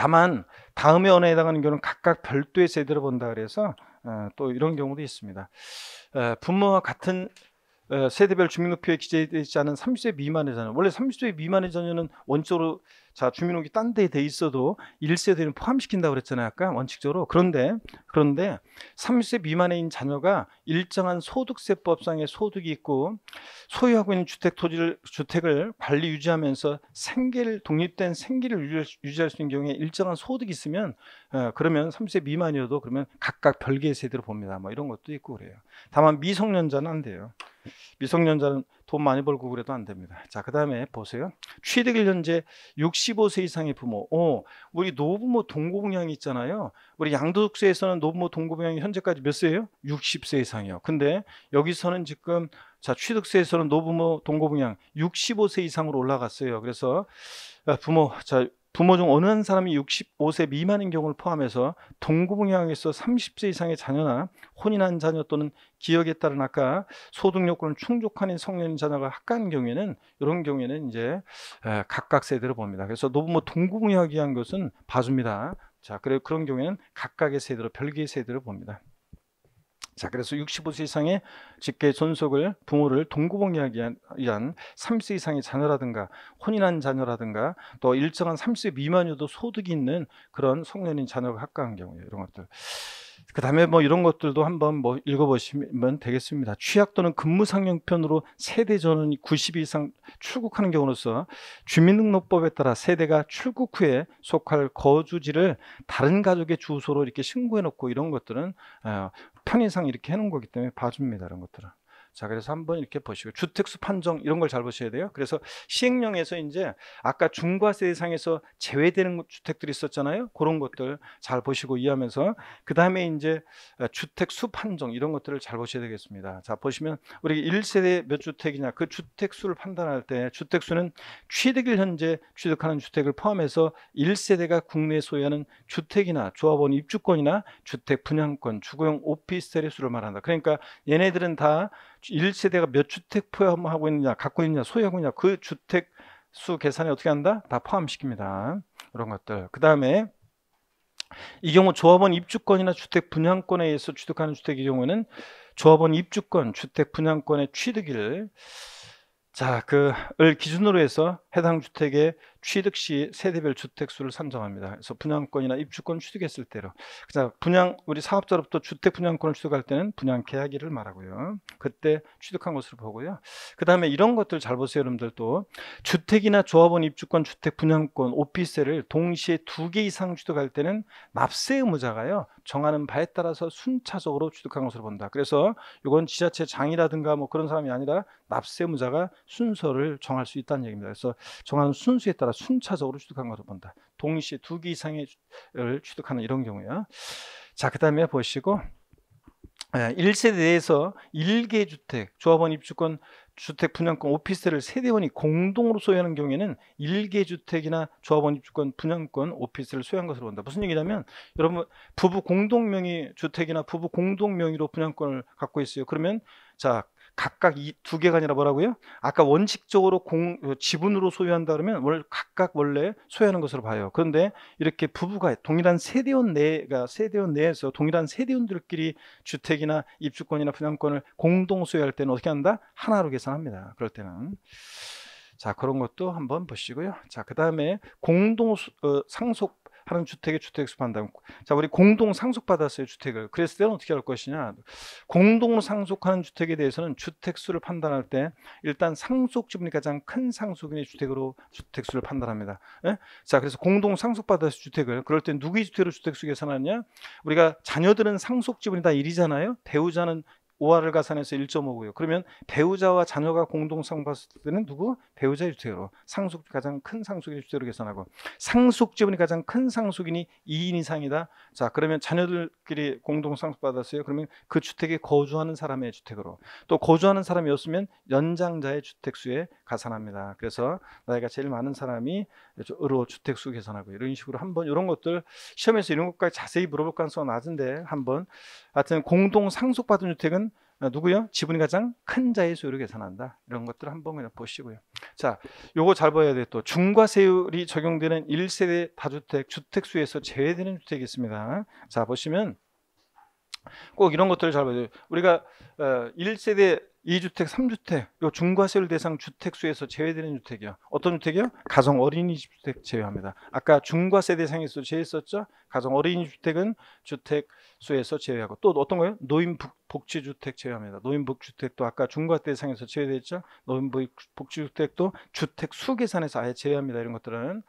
다만 다음에 언어에 해당하는 경우는 각각 별도의 세대로 본다 그래서 어, 또 이런 경우도 있습니다. 분모와 어, 같은 어, 세대별 주민등록표에 기재되지 않은 30세 미만의 자녀. 원래 30세 미만의 자녀는 원칙적으로 자 주민등록이 딴 데에 돼 있어도 1세대는 포함시킨다고 그랬잖아요. 아까 원칙적으로. 그런데 그런데 30세 미만인 자녀가 일정한 소득세법상의 소득이 있고 소유하고 있는 주택 토지를 주택을 관리 유지하면서 생계를 독립된 생계를 유지할 수 있는 경우에 일정한 소득이 있으면 어, 그러면 30세 미만이어도 그러면 각각 별개의 세대로 봅니다. 뭐 이런 것도 있고 그래요. 다만 미성년자는 안 돼요. 미성년자는 돈 많이 벌고 그래도 안 됩니다. 자, 그 다음에 보세요. 취득일 현재 65세 이상의 부모. 어, 우리 노부모 동고분양이 있잖아요. 우리 양도세에서는 노부모 동고분양이 현재까지 몇 세예요? 60세 이상이요. 근데 여기서는 지금 자, 취득세에서는 노부모 동고분양 65세 이상으로 올라갔어요. 그래서 아, 부모, 자, 부모 중 어느 한 사람이 65세 미만인 경우를 포함해서 동고분양에서 30세 이상의 자녀나 혼인한 자녀 또는 기억에 따른 아까 소득요건을 충족하는 성년 자녀가 합가한 경우에는 이런 경우에는 이제 각각 세대로 봅니다. 그래서 노부모 뭐 동고분양이한 것은 봐줍니다. 자, 그래 그런 경우에는 각각의 세대로 별개의 세대로 봅니다. 자, 그래서 65세 이상의 직계 존속을 부모를 동고봉리하기 위한 3세 이상의 자녀라든가 혼인한 자녀라든가 또 일정한 3세 미만여도 소득이 있는 그런 성년인 자녀가 합가한 경우 이런 것들. 그 다음에 뭐 이런 것들도 한번 뭐 읽어보시면 되겠습니다. 취약 또는 근무 상향편으로 세대 전원이 90 이상 출국하는 경우로서 주민등록법에 따라 세대가 출국 후에 속할 거주지를 다른 가족의 주소로 이렇게 신고해 놓고 이런 것들은 어, 편의상 이렇게 해 놓은 거기 때문에 봐줍니다. 이런 것들은. 자, 그래서 한번 이렇게 보시고 주택수 판정 이런 걸 잘 보셔야 돼요. 그래서 시행령에서 이제 아까 중과세 대상에서 제외되는 주택들이 있었잖아요. 그런 것들 잘 보시고 이해하면서 그다음에 이제 주택수 판정 이런 것들을 잘 보셔야 되겠습니다. 자, 보시면 우리 1세대 몇 주택이냐 그 주택수를 판단할 때 주택수는 취득일 현재 취득하는 주택을 포함해서 1세대가 국내 에 소유하는 주택이나 조합원 입주권이나 주택 분양권, 주거용 오피스텔의 수를 말한다. 그러니까 얘네들은 다 1세대가 몇 주택 포함하고 있느냐, 갖고 있느냐, 소유하고 있느냐, 그 주택 수 계산에 어떻게 한다? 다 포함시킵니다. 이런 것들. 그 다음에 이 경우 조합원 입주권이나 주택 분양권에 의해서 취득하는 주택의 경우는 조합원 입주권, 주택 분양권의 취득일 자, 그을 기준으로 해서 해당 주택의 취득 시 세대별 주택 수를 산정합니다. 그래서 분양권이나 입주권 취득했을 때로. 그래서 분양 우리 사업자로부터 주택 분양권을 취득할 때는 분양 계약일을 말하고요. 그때 취득한 것으로 보고요. 그다음에 이런 것들 잘 보세요, 여러분들 도 주택이나 조합원 입주권, 주택 분양권, 오피스텔을 동시에 두 개 이상 취득할 때는 납세 의무자가요 정하는 바에 따라서 순차적으로 취득한 것으로 본다. 그래서 이건 지자체 장이라든가 뭐 그런 사람이 아니라 납세 의무자가 순서를 정할 수 있다는 얘기입니다. 그래서 정하는 순수에 따라 순차적으로 취득한 것을 본다. 동시에 두 개 이상을 취득하는 이런 경우야. 자, 그 다음에 보시고 1세대 에서 1개 주택, 조합원 입주권, 주택 분양권, 오피스텔을 세대원이 공동으로 소유하는 경우에는 1개 주택이나 조합원 입주권, 분양권, 오피스텔을 소유한 것으로 본다. 무슨 얘기냐면 여러분 부부 공동 명의 주택이나 부부 공동 명의로 분양권을 갖고 있어요. 그러면 자 각각 이 두 개가 아니라 뭐라고요? 아까 원칙적으로 공, 어, 지분으로 소유한다 그러면 월, 각각 원래 소유하는 것으로 봐요. 그런데 이렇게 부부가 동일한 세대원 내가 그러니까 세대원 내에서 동일한 세대원들끼리 주택이나 입주권이나 분양권을 공동 소유할 때는 어떻게 한다? 하나로 계산합니다. 그럴 때는. 자, 그런 것도 한번 보시고요. 자, 그 다음에 공동 어, 상속 파는 주택에 주택수 판다면 자 우리 공동 상속받았어요 주택을 그랬을 때는 어떻게 할 것이냐 공동 상속하는 주택에 대해서는 주택수를 판단할 때 일단 상속 지분이 가장 큰 상속인의 주택으로 주택수를 판단합니다 예? 자 그래서 공동 상속받았어요 주택을 그럴 때 누구의 주택으로 주택수 계산하냐 우리가 자녀들은 상속 지분이 다 1이잖아요 배우자는 5화를 가산해서 1.5고요. 그러면 배우자와 자녀가 공동상 봤을 때는 누구? 배우자 의주택으로 상속 가장 큰 상속인 주택으로 계산하고 상속 지분이 가장 큰 상속인이 2인 이상이다. 자 그러면 자녀들끼리 공동 상속 받았어요. 그러면 그 주택에 거주하는 사람의 주택으로 또 거주하는 사람이었으면 연장자의 주택수에 가산합니다. 그래서 나이가 제일 많은 사람이 으로 주택수 계산하고 이런 식으로 한번 이런 것들 시험에서 이런 것까지 자세히 물어볼 가능성 낮은데 한번 하여튼 공동 상속받은 주택은 아, 누구요? 지분이 가장 큰 자의 수요를 계산한다. 이런 것들을 한번 보시고요. 자, 요거 잘 봐야 돼. 또 중과세율이 적용되는 1세대 다주택 주택수에서 제외되는 주택이 있습니다. 자, 보시면 꼭 이런 것들을 잘 봐야 돼요. 우리가 1세대 어, 2주택, 3주택, 요 중과세율 대상 주택수에서 제외되는 주택이요. 어떤 주택이요? 가정 어린이집 주택 제외합니다. 아까 중과세 대상에서 제외했었죠? 가정 어린이집 주택은 주택수에서 제외하고 또 어떤 거예요? 노인 북 복지주택 제외합니다. 노인복지주택도 아까 중과대상에서 제외됐죠. 노인복지주택도 주택 수 계산에서 아예 제외합니다. 이런 것들은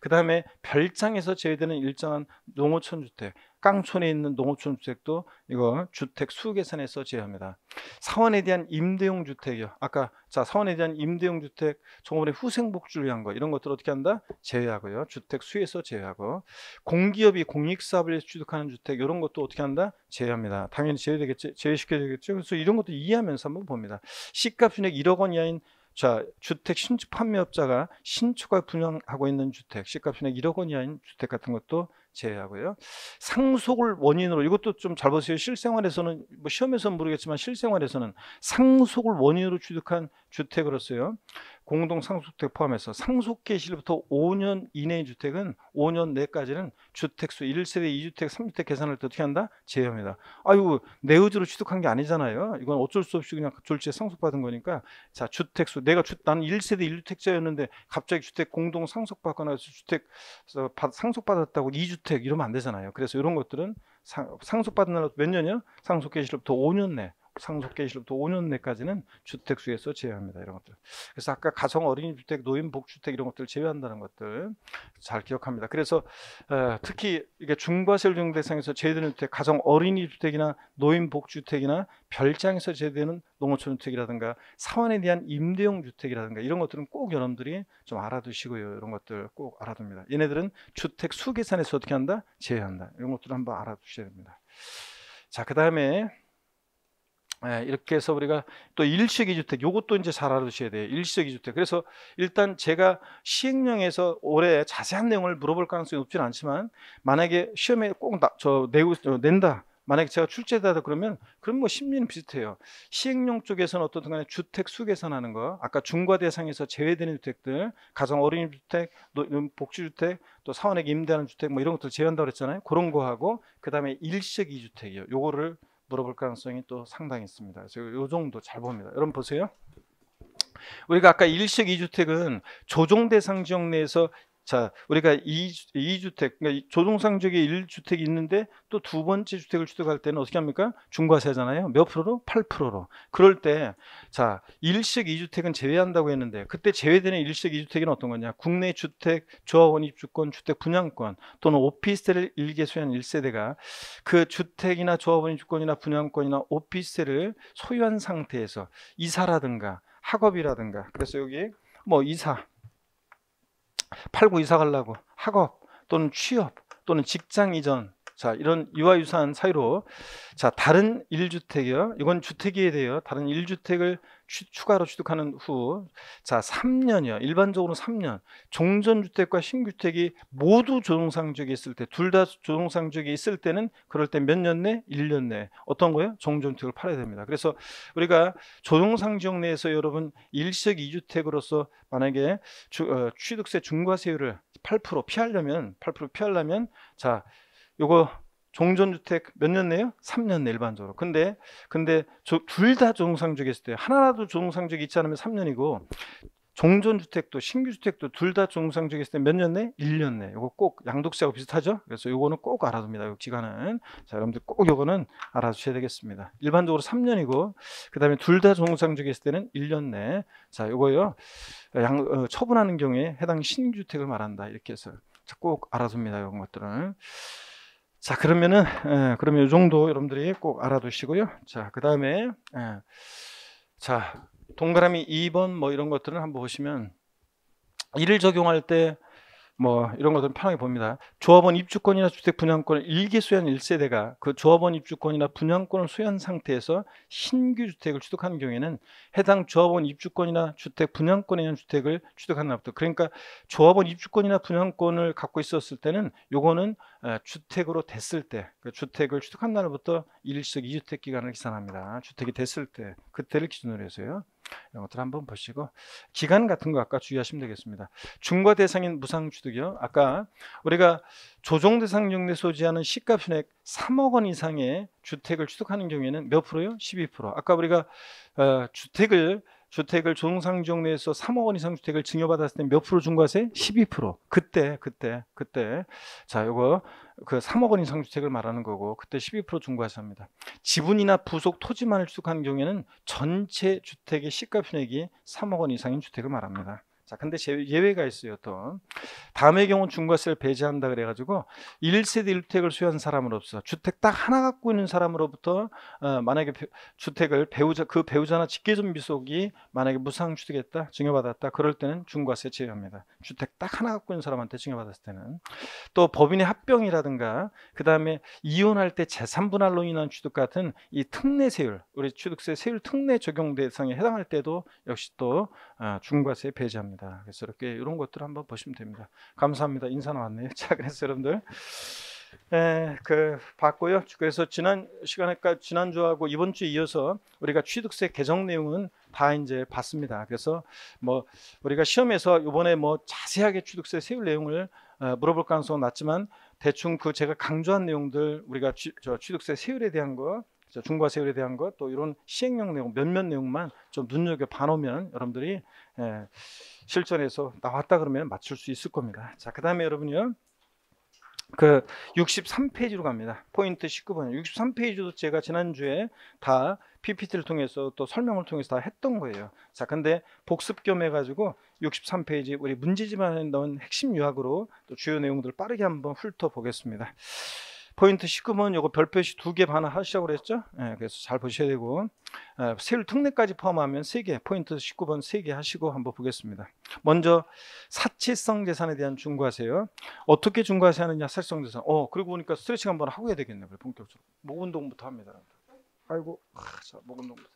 그 다음에 별장에서 제외되는 일정한 농어촌 주택, 깡촌에 있는 농어촌 주택도 이거 주택 수 계산에서 제외합니다. 사원에 대한 임대용 주택이요. 아까 자, 사원에 대한 임대용 주택, 종업원의 후생복지를 위한 거 이런 것들 어떻게 한다? 제외하고요. 주택 수에서 제외하고 공기업이 공익사업을 취득하는 주택 이런 것도 어떻게 한다? 제외합니다. 당연히 제외되겠죠. 제외시켜야 되겠죠. 그래서 이런 것도 이해하면서 한번 봅니다. 시값 순액 1억 원 이하인 자, 주택 신축 판매업자가 신축을 분양하고 있는 주택, 시값 순액 1억 원 이하인 주택 같은 것도 제외하고요. 상속을 원인으로 이것도 좀 잘 보세요. 실생활에서는 뭐 시험에서는 모르겠지만 실생활에서는 상속을 원인으로 취득한 주택으로서요. 공동 상속주택 포함해서 상속개시일부터 5년 이내의 주택은 5년 내까지는 주택수 1세대 2주택 3주택 계산할 때 어떻게 한다? 제외합니다. 아유 내 의지로 취득한 게 아니잖아요. 이건 어쩔 수 없이 그냥 졸지에 상속받은 거니까 자 주택수 내가 주, 나는 1세대 1주택자였는데 갑자기 주택 공동 상속받거나 주택 상속받았다고 2주택 이러면 안 되잖아요. 그래서 이런 것들은 상, 속받은 날로몇 년이요? 상속개시일부터 5년 내 상속개시로부터 5년 내까지는 주택수에서 제외합니다. 이런 것들. 그래서 아까 가성 어린이주택, 노인복주택 이런 것들 을 제외한다는 것들 잘 기억합니다. 그래서 어, 특히 이게 중과세를 적용 대상에서 제외되는 주택, 가성 어린이주택이나 노인복주택이나 별장에서 제외되는 농어촌주택이라든가 사원에 대한 임대용 주택이라든가 이런 것들은 꼭 여러분들이 좀 알아두시고요. 이런 것들 꼭 알아둡니다. 얘네들은 주택 수 계산에서 어떻게 한다? 제외한다. 이런 것들 한번 알아두셔야 됩니다. 자, 그 다음에 예, 이렇게 해서 우리가 또일시이 주택 요것도 이제 잘 알아두셔야 돼요. 일시이 주택. 그래서 일단 제가 시행령에서 올해 자세한 내용을 물어볼 가능성이 높지는 않지만 만약에 시험에 꼭 저 내고 낸다. 만약에 제가 출제되다 그러면 그럼 뭐 심리는 비슷해요. 시행령 쪽에서는 어떻든 간에 주택 수개선하는 거, 아까 중과 대상에서 제외되는 주택들, 가정 어린이 주택, 음, 복지주택, 또 사원에게 임대하는 주택 뭐 이런 것들 제외한다고 그랬잖아요. 그런 거 하고 그다음에 일식 이주택이요. 요거를 물어볼 가능성이 또 상당했습니다. 제가 이 정도 잘 봅니다. 여러분 보세요. 우리가 아까 일식 이주택은 조정 대상 지역 내에서 자, 우리가 2, 주택 그러니까 조동상 지역에 1주택이 있는데 또 두 번째 주택을 취득할 때는 어떻게 합니까? 중과세잖아요. 몇 프로로? 8%로. 그럴 때, 자, 1식 2주택은 제외한다고 했는데, 그때 제외되는 1식 2주택은 어떤 거냐? 국내 주택, 조합원 입주권, 주택 분양권, 또는 오피스텔을 일개 소유한 1세대가 그 주택이나 조합원 입주권이나 분양권이나 오피스텔을 소유한 상태에서 이사라든가 학업이라든가, 그래서 여기 뭐 이사, 팔고 이사 가려고 학업 또는 취업 또는 직장 이전 자 이런 이와 유사한 사유로 자 다른 일주택이요 이건 주택이에 대해 다른 일주택을 추가로 취득하는 후, 자, 3년이요. 일반적으로 3년. 종전주택과 신규택이 모두 조동상 적이 있을 때, 둘 다 조동상 적이 있을 때는 그럴 때 몇 년 내? 1년 내. 어떤 거예요? 종전주택을 팔아야 됩니다. 그래서 우리가 조동상 지역 내에서 여러분 일시적 2주택으로서 만약에 주, 어, 취득세 중과세율을 8% 피하려면, 8% 피하려면, 자, 요거 종전주택 몇 년 내요? 3년 내 일반적으로. 근데 근데 둘 다 종상주택했을 때 하나라도 종상주택 있지 않으면 3년이고 종전주택도 신규주택도 둘 다 종상주택했을 때 몇 년 내? 1년 내. 이거 꼭 양도세하고 비슷하죠? 그래서 이거는 꼭 알아둡니다. 이 기간은. 자, 여러분들 꼭 이거는 알아두셔야 되겠습니다. 일반적으로 3년이고 그다음에 둘 다 종상주택했을 때는 1년 내. 자, 이거요. 양 어, 처분하는 경우에 해당 신규주택을 말한다. 이렇게 해서 꼭 알아둡니다. 이런 것들은. 자, 그러면은, 에, 예, 그러면 이 정도 여러분들이 꼭 알아두시고요. 자, 그 다음에, 예. 자, 동그라미 2번 뭐 이런 것들을 한번 보시면, 이를 적용할 때뭐 이런 것들은 편하게 봅니다. 조합원 입주권이나 주택 분양권을 일기 수현 1세대가 그 조합원 입주권이나 분양권을 수현 상태에서 신규 주택을 취득하는 경우에는 해당 조합원 입주권이나 주택 분양권에 있는 주택을 취득하는 날부터 그러니까 조합원 입주권이나 분양권을 갖고 있었을 때는 요거는 주택으로 됐을 때 그 주택을 취득한 날부터 일주택 이주택 기간을 기산합니다 주택이 됐을 때 그때를 기준으로 해서요. 이런 것들 한번 보시고 기간 같은 거 아까 주의하시면 되겠습니다. 중과 대상인 무상 취득이요. 아까 우리가 조정 대상용 내 소지하는 시가 변액 3억 원 이상의 주택을 취득하는 경우에는 몇 프로요? 12%. 아까 우리가 어, 주택을 주택을 종상정리해서 3억 원 이상 주택을 증여받았을 때 몇 프로 중과세? 12% 그때 그때 그때 자 요거 그 3억 원 이상 주택을 말하는 거고 그때 12%중과세입니다 지분이나 부속 토지만을 취득한 경우에는 전체 주택의 시가 편액이 3억 원 이상인 주택을 말합니다 자, 근데 예외가 있어요, 또. 다음의 경우 중과세를 배제한다 그래가지고 1세대 1주택을 소유한 사람으로부 주택 딱 하나 갖고 있는 사람으로부터 어, 만약에 주택을 배우자, 그 배우자나 직계전 비속이 만약에 무상취득했다, 증여받았다, 그럴 때는 중과세 제외합니다. 주택 딱 하나 갖고 있는 사람한테 증여받았을 때는. 또 법인의 합병이라든가, 그 다음에 이혼할 때 재산분할로 인한 취득 같은 이 특례세율, 우리 취득세 세율 특례 적용 대상에 해당할 때도 역시 또 어, 중과세 배제합니다. 있니다 그래서 이렇게 이런 것들 한번 보시면 됩니다. 감사합니다. 인사 나왔네요. 자, 그래서 여러분들 에, 예, 그 봤고요. 그래서 지난 시간에까 그러니까 지난 주하고 이번 주에 이어서 우리가 취득세 개정 내용은 다 이제 봤습니다. 그래서 뭐 우리가 시험에서 이번에 뭐 자세하게 취득세 세율 내용을 어, 물어볼 가능성은 낮지만 대충 그 제가 강조한 내용들 우리가 취, 득세 세율에 대한 거 중과 세율에 대한 것 또 이런 시행령 내용 몇몇 내용만 좀 눈여겨 봐놓으면 여러분들이 예, 실전에서 나왔다 그러면 맞출 수 있을 겁니다. 자, 그다음에 여러분이요. 그 63페이지로 갑니다. 포인트 19번. 63페이지도 제가 지난주에 다 PPT를 통해서 또 설명을 통해서 다 했던 거예요. 자, 근데 복습 겸 해가지고 63페이지 우리 문제집안에 넣은 핵심 유학으로또 주요 내용들을 빠르게 한번 훑어보겠습니다. 포인트 19번 요거 별 표시 두 개반 하시라고 그랬죠? 예, 그래서 잘 보셔야 되고 예, 세율 특례까지 포함하면 3개 포인트 19번 3개 하시고 한번 보겠습니다. 먼저 사치성 재산에 대한 중과세요. 어떻게 중과세 하느냐 사치성 재산. 어 그리고 보니까 스트레칭 한번 하고 해야 되겠네요. 본격적으로 목 운동부터 합니다. 아이고 아, 자, 목 운동부터.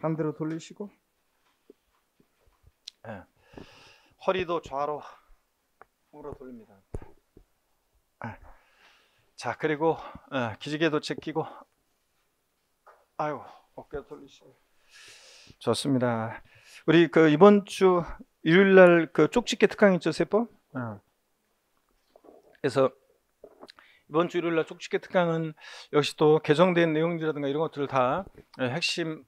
반대로 예. 돌리시고 예. 허리도 좌로 우로 돌립니다. 아. 자, 그리고 어, 기지개도 제끼고 아유, 어깨 돌리시고. 좋습니다. 우리 그 이번 주 일요일 날 그 쪽집게 특강 있죠, 세법? 어. 그래서 이번 주 일요일 날 쪽집게 특강은 역시 또 개정된 내용이라든가 이런 것들을 다 예, 핵심을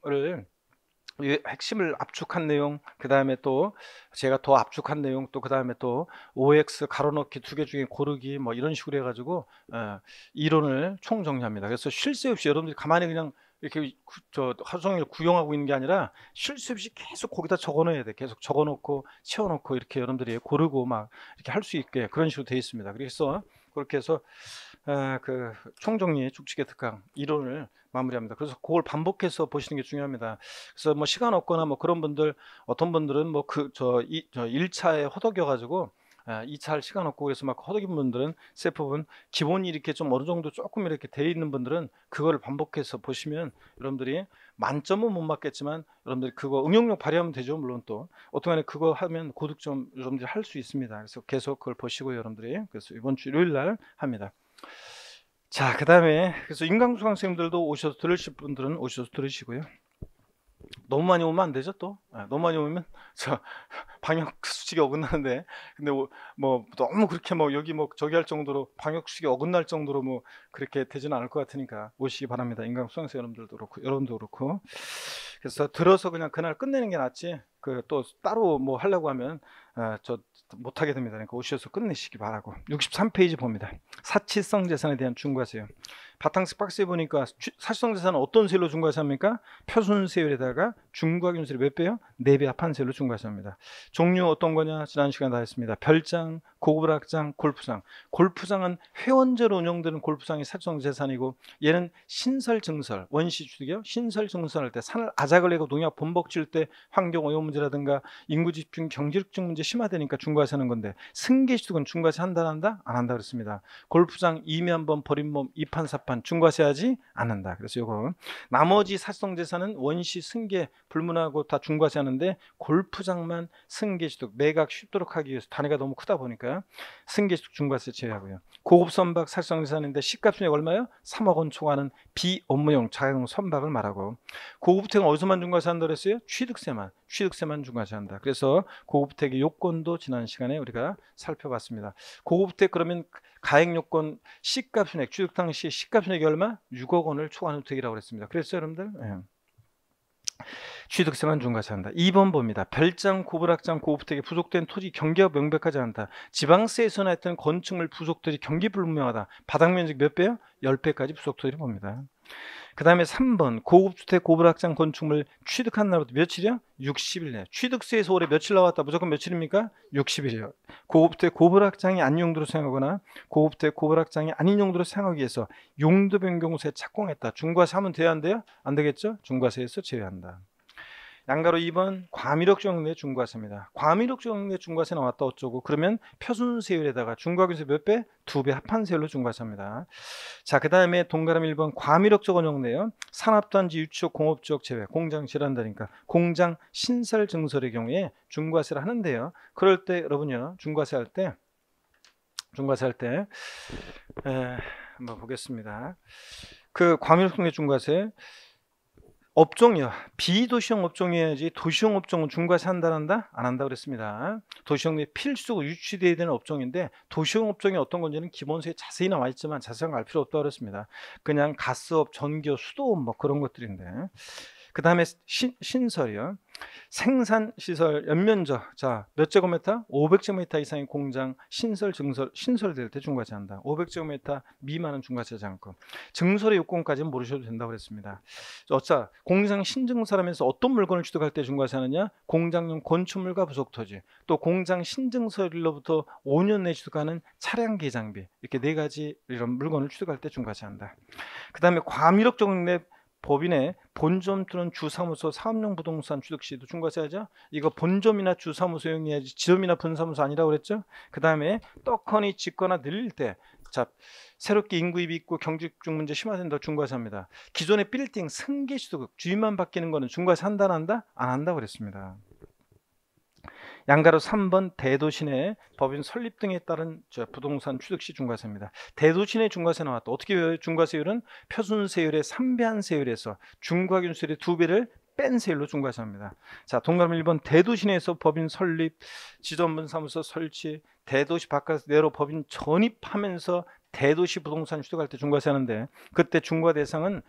핵심을 압축한 내용, 그 다음에 또 제가 더 압축한 내용, 또 그 다음에 또 OX 가로넣기 두 개 중에 고르기 뭐 이런 식으로 해가지고 어, 이론을 총정리합니다. 그래서 쉴 새 없이 여러분들이 가만히 그냥 이렇게 구, 저 하루 종일 구경하고 있는 게 아니라 쉴 새 없이 계속 거기다 적어놔야 돼. 계속 적어놓고 채워놓고 이렇게 여러분들이 고르고 막 이렇게 할 수 있게 그런 식으로 돼 있습니다. 그래서 그렇게 해서 어, 그 총정리 축직의 특강 이론을 마무리합니다. 그래서 그걸 반복해서 보시는 게 중요합니다. 그래서 뭐 시간 없거나 뭐 그런 분들 어떤 분들은 뭐 그 저 이 저 일차에 허덕여 가지고 2차 아, 할 시간 없고 그래서 막 허덕인 분들은 세포분 기본이 이렇게 좀 어느 정도 조금 이렇게 돼 있는 분들은 그걸 반복해서 보시면 여러분들이 만점은 못 맞겠지만 여러분들이 그거 응용력 발휘하면 되죠 물론 또 어떻게 그거 하면 고득점 여러분들이 할 수 있습니다 그래서 계속 그걸 보시고 여러분들이 그래서 이번 주 일요일 날 합니다 자, 그 다음에, 그래서 인강수 강생님들도 오셔서 들으실 분들은 오셔서 들으시고요. 너무 많이 오면 안 되죠, 또. 아, 너무 많이 오면, 저, 방역수칙이 어긋나는데, 근데 뭐, 너무 그렇게 뭐, 여기 뭐, 저기 할 정도로, 방역수칙이 어긋날 정도로 뭐, 그렇게 되지는 않을 것 같으니까 오시기 바랍니다. 인강수 강생 여러분들도 그렇고, 여러분도 그렇고. 그래서 들어서 그냥 그날 끝내는 게 낫지, 그 또 따로 뭐 하려고 하면 어, 저 못하게 됩니다. 그러니까 오셔서 끝내시기 바라고 63페이지 봅니다. 사치성 재산에 대한 충고하세요. 바탕스 박스에 보니까 사실상 재산은 어떤 세율로 중과세합니까? 표준세율에다가 중과균세를 몇 배요? 네배 합한 세율로 중과세합니다. 종류 어떤 거냐? 지난 시간 에다 했습니다. 별장, 고급락장, 골프장. 골프장은 회원제로 운영되는 골프장이 사실상 재산이고 얘는 신설 증설, 원시 주택이요. 신설 증설할 때 산을 아작을 내고 농약 범벅 질때 환경 오염 문제라든가 인구 집중 경제 집중 문제 심화되니까 중과세하는 건데 승계 시택은 중과세 한다 한다 안 한다 그랬습니다. 골프장 이 한번 버린몸 이판사판 재판 중과세하지 않는다. 그래서 이거 나머지 사성 재산은 원시 승계 불문하고 다 중과세하는데 골프장만 승계시독 매각 쉽도록 하기 위해서 단위가 너무 크다 보니까 승계시독 중과세 제외하고요. 고급 선박 사성 재산인데 시가순액 얼마요? 3억 원초과는 비업무용 자영 선박을 말하고 고급택은 어디서만 중과세한다 그랬어요? 취득세만 취득세만 중과세한다. 그래서 고급택의 요건도 지난 시간에 우리가 살펴봤습니다. 고급택 그러면 가액요건 시가 순액 취득 당시 시가 순액이 얼마? 6억 원을 초과하택이라고 그랬습니다. 그랬죠, 여러분들? 예. 취득세만 중과세한다. 2번 봅니다. 별장, 고불학장, 고부택에 부속된 토지 경계가 명백하지 않다. 지방세에서나 했던 건축물 부속토지 경계 불분명하다. 바닥면적 몇 배요? 10배까지 부속토지를 봅니다. 그 다음에 3번 고급주택 고불확장 건축물 취득한 날부터 며칠이야? 60일 내 취득세에서 올해 며칠 나왔다 무조건 며칠입니까? 60일이요 고급주택 고불확장이 아닌 용도로 사용하거나 고급주택 고불확장이 아닌 용도로 사용하기 위해서 용도 변경세 착공했다 중과세 하면 돼야 안 돼요? 안 되겠죠? 중과세에서 제외한다 양가로 2번 과미력 적용내 중과세입니다. 과미력 적용내 중과세 나왔다 어쩌고 그러면 표준세율에다가 중과균세 몇 배? 두 배 합한세율로 중과세합니다. 자그 다음에 동그라미 1번 과미력 적용내요. 산업단지 유치업 공업지역 제외 공장 질한다니까 공장 신설 증설의 경우에 중과세를 하는데요. 그럴 때 여러분요 중과세 할 때 중과세 할 때 한번 보겠습니다. 그 과밀성의 중과세 업종이요. 비도시형 업종이어야지 도시형 업종은 중과세 한다한다? 안 한다 그랬습니다. 도시형에 필수로 유치돼야 되는 업종인데 도시형 업종이 어떤 건지는 기본서에 자세히 나와 있지만 자세한 알 필요 없다 고 그랬습니다. 그냥 가스업, 전기업, 수도업 뭐 그런 것들인데 그 다음에 신설이요. 생산시설 연면적 자 몇 제곱미터? 500제곱미터 이상의 공장 신설 증설 신설될 때 중과제한다 500제곱미터 미만은 중과제하지 않고 증설의 요건까지는 모르셔도 된다고 그랬습니다 어차 공장 신증설하면서 어떤 물건을 취득할 때 중과제하느냐 공장용 건축물과 부속토지 또 공장 신증설로부터 5년 내 취득하는 차량 개장비 이렇게 네 가지 이런 물건을 취득할 때 중과제한다 그 다음에 과밀업 적립 법인의 본점 또는 주사무소 사업용 부동산 취득 시도 중과세 하자. 이거 본점이나 주사무소용 이야지 지점이나 분사무소 아니라고 그랬죠. 그 다음에 떡하니 짓거나 늘릴 때 자, 새롭게 인구입이 있고 경직중 문제 심화된 더 중과세합니다. 기존의 빌딩 승계 취득 주인만 바뀌는 거는 중과세 한다 안 한다? 안 한다 그랬습니다. 양가로 3번 대도시내 법인 설립 등에 따른 부동산 취득시 중과세입니다. 대도시내 중과세 나왔다. 어떻게 외워요? 중과세율은 표준세율의 3배한 세율에서 중과균세율의 2배를 뺀 세율로 중과세합니다. 자, 동감 1번 대도시내에서 법인 설립, 지점분 사무소 설치, 대도시 바깥 내로 법인 전입하면서 대도시 부동산 취득할 때 중과세 하는데 그때 중과 대상은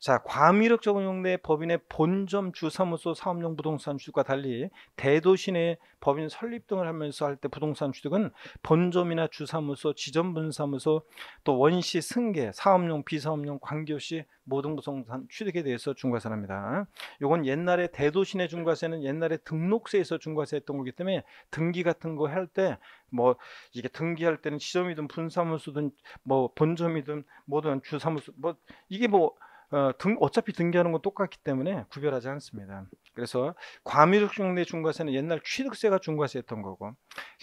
자 과밀력 적용내 법인의 본점 주사무소 사업용 부동산 취득과 달리 대도시 내 법인 설립 등을 하면서 할 때 부동산 취득은 본점이나 주사무소 지점분사무소 또 원시 승계 사업용 비사업용 광교시 모동부동산 취득에 대해서 중과세랍니다. 요건 옛날에 대도시 내 중과세는 옛날에 등록세에서 중과세했던 거기 때문에 등기 같은 거 할때뭐 이게 등기할 때는 지점이든 분사무소든 뭐 본점이든 뭐든 주사무소 뭐 이게 뭐 어, 등, 어차피 등기하는 건 똑같기 때문에 구별하지 않습니다. 그래서 과밀적내 중과세는 옛날 취득세가 중과세였던 거고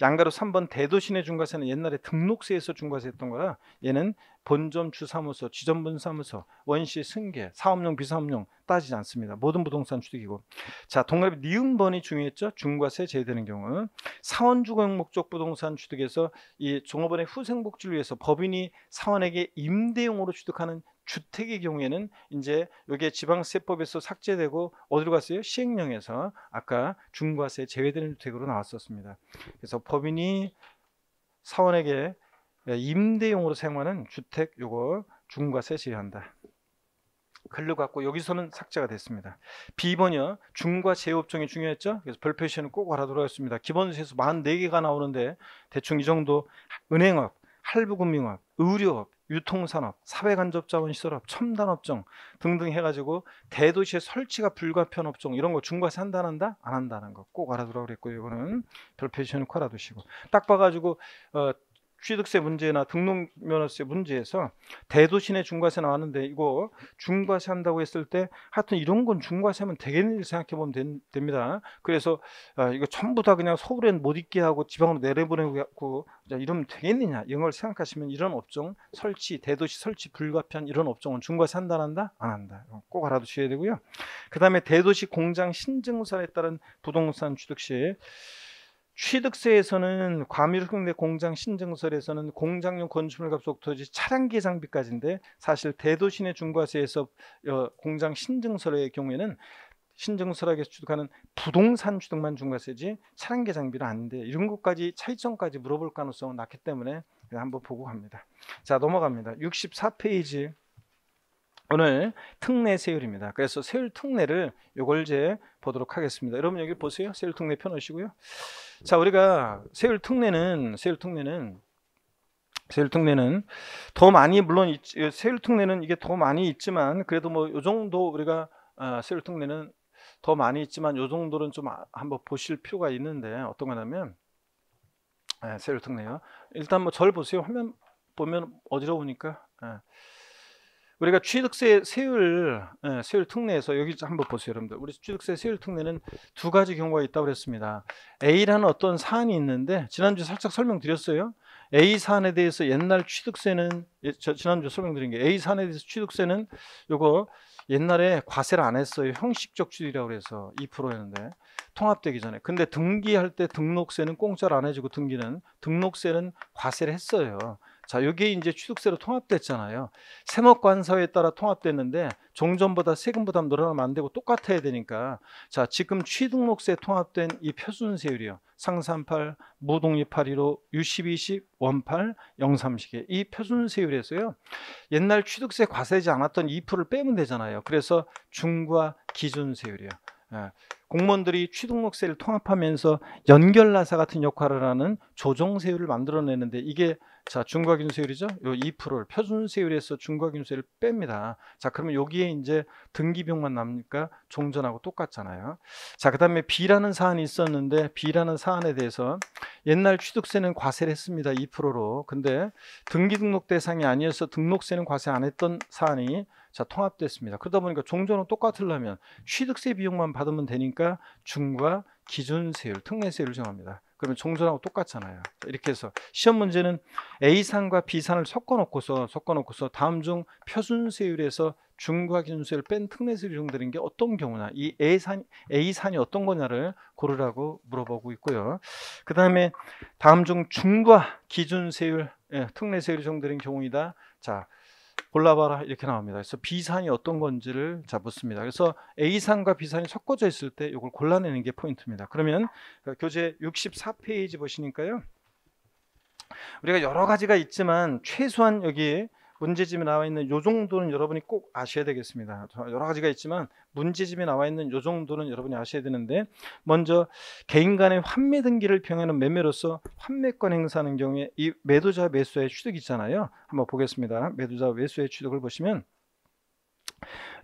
양가로 3번 대도시내 중과세는 옛날에 등록세에서 중과세였던 거라 얘는 본점 주사무소, 지점분사무소, 원시 승계, 사업용 비사업용 따지지 않습니다. 모든 부동산 취득이고 자 동갑이 니은번이 중요했죠. 중과세 제외되는 경우는 사원주거 목적 부동산 취득에서 이 종업원의 후생복지를 위해서 법인이 사원에게 임대용으로 취득하는 주택의 경우에는 이제 여기에 지방세법에서 삭제되고 어디로 갔어요? 시행령에서 아까 중과세 제외되는 주택으로 나왔었습니다. 그래서 법인이 사원에게 예, 임대용으로 사용하는 주택 요거 중과세 제외한다. 글로 갖고 여기서는 삭제가 됐습니다. 비번이요 중과 제업종이 중요했죠. 그래서 별표 시에는 꼭알아두라고했습니다기본세에서 44개가 나오는데 대충 이 정도 은행업, 할부금융업, 의료업, 유통산업, 사회간접자원시설업, 첨단업종 등등 해가지고 대도시에 설치가 불가피한 업종 이런 거 중과세 한다는다? 안 한다는 거 꼭 알아두라고 그랬고요. 이거는 별표 시 놓고 깔아두시고 딱 봐가지고 어, 취득세 문제나 등록면허세 문제에서 대도시 내 중과세 나왔는데 이거 중과세 한다고 했을 때 하여튼 이런 건 중과세면 되겠는지 생각해 보면 됩니다. 그래서 아, 이거 전부 다 그냥 서울엔 못 있게 하고 지방으로 내려보내고 이러면 되겠느냐 이런 걸 생각하시면 이런 업종 설치 대도시 설치 불가피한 이런 업종은 중과세 한다 한다 안 한다 꼭 알아두셔야 되고요. 그 다음에 대도시 공장 신증서에 따른 부동산 취득시 취득세에서는 과밀흑내 공장 신증설에서는 공장용 건축물 값옥토지 차량기 장비까지인데 사실 대도시 내 중과세에서 어, 공장 신증설의 경우에는 신증설하게 취득하는 부동산 취득만 중과세지 차량기 장비는 안돼 이런 것까지 차이점까지 물어볼 가능성은 낮기 때문에 한번 보고 갑니다. 자 넘어갑니다. 64페이지 오늘 특례 세율입니다. 그래서 세율 특례를 요걸 이제 보도록 하겠습니다. 여러분 여기 보세요. 세율 특례 펴놓으시고요. 자, 우리가 세율 특례는 세율 특례는 세율 특례는 더 많이 물론 세율 특례는 이게 더 많이 있지만 그래도 뭐 요 정도 우리가 아, 세율 특례는 더 많이 있지만 요 정도는 좀 아, 한번 보실 필요가 있는데 어떤 거냐면 예, 세율 특례요. 일단 뭐 절 보세요. 화면 보면 어지러우니까. 예. 우리가 취득세 세율 예, 세율 특례에서 여기 한번 보세요, 여러분들. 우리 취득세 세율 특례는 두 가지 경우가 있다고 그랬습니다. A라는 어떤 사안이 있는데 지난주 에 살짝 설명드렸어요. A 사안에 대해서 옛날 취득세는 예, 지난주 에 설명드린 게 A 사안에 대해서 취득세는 요거 옛날에 과세를 안 했어요. 형식적 취득이라고 그래서 2%였는데 통합되기 전에. 근데 등기할 때 등록세는 공짜로 안 해주고 등기는 등록세는 과세를 했어요. 자, 여기에 이제 취득세로 통합됐잖아요. 세목관서에 따라 통합됐는데 종전보다 세금 부담 늘어나면 안 되고 똑같아야 되니까 자, 지금 취등록세 통합된 이 표준세율이요. 상삼팔, 무동립팔1로 유십이십, 원팔, 영삼십에 이 표준세율에서요. 옛날 취득세 과세지 않았던 이를 빼면 되잖아요. 그래서 중과 기준세율이요. 예, 공무원들이 취등록세를 통합하면서 연결나사 같은 역할을 하는 조정세율을 만들어내는데 이게 자 중과균세율이죠. 요 2%를 표준세율에서 중과균세율을 뺍니다. 자 그러면 여기에 이제 등기병만 남니까 종전하고 똑같잖아요. 자 그다음에 B라는 사안이 있었는데 B라는 사안에 대해서 옛날 취득세는 과세를 했습니다. 2%로. 근데 등기등록 대상이 아니어서 등록세는 과세 안 했던 사안이 자 통합됐습니다. 그러다 보니까 종전은 똑같으려면 취득세 비용만 받으면 되니까 중과 기준세율, 특례세율을 정합니다. 그러면 종전하고 똑같잖아요. 이렇게 해서 시험 문제는 A산과 B산을 섞어놓고서 섞어놓고서 다음 중 표준세율에서 중과 기준세율 뺀 특례세율이 정되는게 어떤 경우냐이 A산, A산이 어떤 거냐를 고르라고 물어보고 있고요. 그 다음에 다음 중 중과 기준세율, 예, 특례세율이 정되는 경우이다. 자, 골라봐라 이렇게 나옵니다. 그래서 B산이 어떤 건지를 자습니다 그래서 A산과 B산이 섞어져 있을 때 이걸 골라내는 게 포인트입니다. 그러면 그 교재 64페이지 보시니까요. 우리가 여러 가지가 있지만 최소한 여기 문제집에 나와 있는 요 정도는 여러분이 꼭 아셔야 되겠습니다. 여러 가지가 있지만 문제집에 나와 있는 요 정도는 여러분이 아셔야 되는데 먼저 개인 간의 환매 등기를 평하는 매매로서 환매권 행사하는 경우에 이 매도자 매수의 취득이 있잖아요. 한번 보겠습니다. 매도자 매수의 취득을 보시면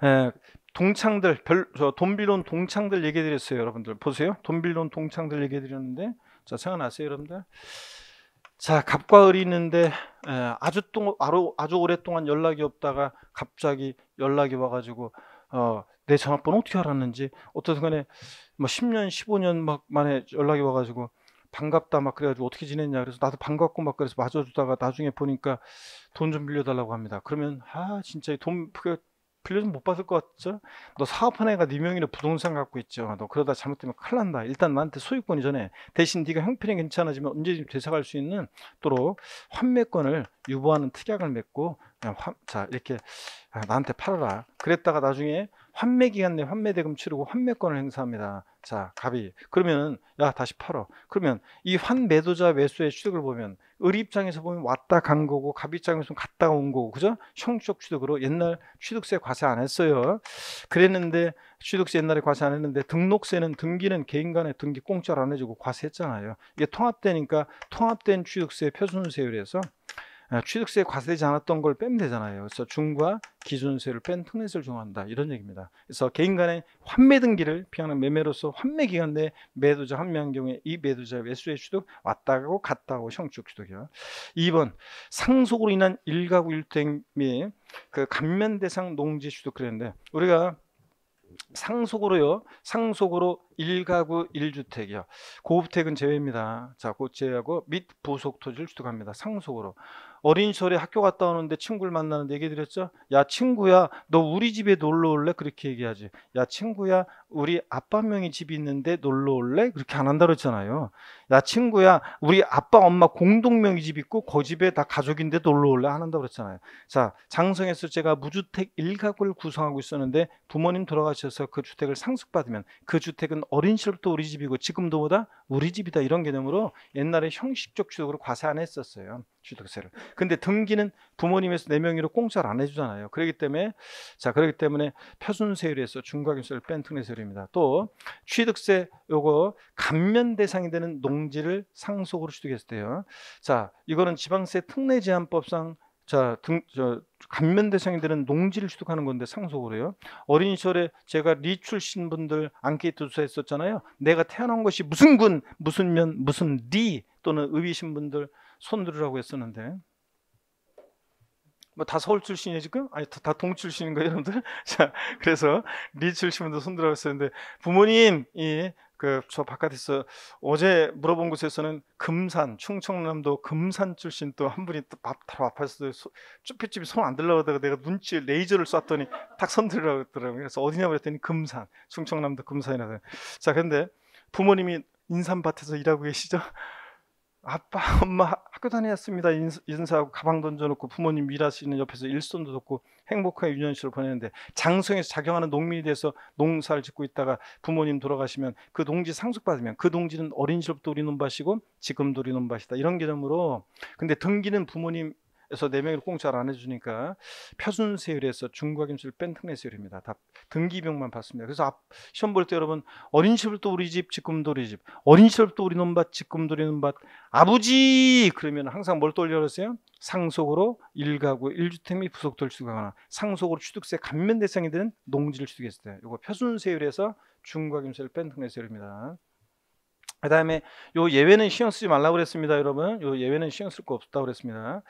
에, 동창들 별, 돈빌려 동창들 얘기 드렸어요 여러분들 보세요 돈빌려 동창들 얘기 드렸는데 자 생각나세요 여러분들 자, 갑과 을이 있는데 아주 또 아주 오랫동안 연락이 없다가 갑자기 연락이 와가지고 어, 내 전화번호 어떻게 알았는지 어떤 순간에 뭐 10년, 15년 막 만에 연락이 와가지고 반갑다 막 그래가지고 어떻게 지냈냐 그래서 나도 반갑고 막 그래서 맞아주다가 나중에 보니까 돈 좀 빌려달라고 합니다. 그러면 아 진짜 돈 빌려주면 못 받을 것 같죠? 너 사업한 애가 네 명이나 부동산 갖고 있죠. 아, 너 그러다 잘못되면 큰일 난다. 일단 나한테 소유권이 전에 대신 네가 형편이 괜찮아지면 언제든지 되사갈 수 있는 도록 환매권을 유보하는 특약을 맺고 그냥 화, 자 이렇게 아, 나한테 팔아라. 그랬다가 나중에 환매 기간 내 환매 대금 치르고 환매권을 행사합니다. 자, 갑이 그러면 야 다시 팔어. 그러면 이 환매도자 매수의 취득을 보면 을 입장에서 보면 왔다 간 거고 갑 입장에서는 갔다 온 거고 그죠? 형적 취득으로 옛날 취득세 과세 안 했어요. 그랬는데 취득세 옛날에 과세 안 했는데 등록세는 등기는 개인간의 등기 공짜로 안 해주고 과세했잖아요. 이게 통합되니까 통합된 취득세 표준세율에서 아, 취득세 과세되지 않았던 걸 빼면 되잖아요. 그래서 중과 기준세를 뺀 특례세를 적용한다 이런 얘기입니다. 그래서 개인 간의 환매 등기를 피하는 매매로서 환매 기간 내 매도자 한명 경우에 이 매도자의 매수의 취득 왔다 고 갔다 고 형축 취득이요. 2번 상속으로 인한 일가구 일등및그 감면 대상 농지 취득 그랬는데 우리가 상속으로요. 상속으로 1가구 1주택이요. 고급택은 제외입니다. 자, 고제하고 및 부속 토지를 취득합니다. 상속으로. 어린 시절에 학교 갔다 오는데 친구를 만나는데 얘기 드렸죠? 야 친구야 너 우리 집에 놀러 올래? 그렇게 얘기하지. 야 친구야 우리 아빠 명의 집이 있는데 놀러 올래? 그렇게 안 한다 그랬잖아요. 나 친구야, 우리 아빠, 엄마 공동 명의 집 있고 거그 집에 다 가족인데 놀러 올래? 안 한다 그랬잖아요. 자, 장성에서 제가 무주택 일가구를 구성하고 있었는데 부모님 돌아가셔서 그 주택을 상속받으면 그 주택은 어린 시절부터 우리 집이고 지금도 보다 우리 집이다 이런 개념으로 옛날에 형식적 주택으로 과세 안 했었어요. 취득세를. 근데 등기는 부모님에서 네 명이로 공짜를 안 해주잖아요. 그렇기 때문에 자, 그렇기 때문에 표준세율에서 중과금세를 뺀 특례세율이 주입니다. 또 취득세 요거 감면 대상이 되는 농지를 상속으로 취득했을 때요. 자, 이거는 지방세 특례 제한법상 자, 등, 저, 감면 대상이 되는 농지를 취득하는 건데 상속으로요. 어린 시절에 제가 리출신 분들 안케이트 조사했었잖아요. 내가 태어난 것이 무슨 군, 무슨 면, 무슨 리 또는 의이신 분들 손들으라고 했었는데 뭐다 서울 출신이에요 지금? 아니 다, 다 동구 출신인 거예요 여러분들? 자 그래서 리 출신 분도 손들어 봤었는데 부모님 이 그 저 바깥에서 어제 물어본 곳에서는 금산 충청남도 금산 출신 또 한 분이 또밥다 밥하셔서 쭈뼛쭈뼛 손안 들라고 하다가 내가 눈치 레이저를 쐈더니 탁 손들으라고 그러더라고요 그래서 어디냐 고 그랬더니 금산 충청남도 금산이라고 자 근데 부모님이 인삼밭에서 일하고 계시죠? 아빠, 엄마 학교 다녔습니다. 인사하고 가방 던져놓고 부모님 일하시는 옆에서 일손도 돕고 행복하게 유년시를 보내는데 장성에서 작용하는 농민이 돼서 농사를 짓고 있다가 부모님 돌아가시면 그 농지 상속받으면 그 농지는 어린 시절부터 우리 논밭이고 지금도 우리 논밭이다. 이런 개념으로 근데 등기는 부모님 그래서 네명이꽁짜로안 해주니까 표준 세율에서 중과김세를뺀 특례 세율입니다. 다등기병만 받습니다. 그래서 앞, 시험 볼 때 여러분 어린 시절부터 우리 집, 지금도 우리 집, 어린 시절부터 우리 논밭, 지금도 우리 논밭, 아버지 그러면 항상 뭘 떠올려주세요? 상속으로 일가구, 일주택 및 부속도를 취득하거나 상속으로 취득세 감면 대상이 되는 농지를 취득했을 때 이거 표준 세율에서 중과김세를뺀 특례 세율입니다. 그 다음에 요 예외는 신경 쓰지 말라고 그랬습니다 여러분 요 예외는 신경 쓸거 없다고 그랬습니다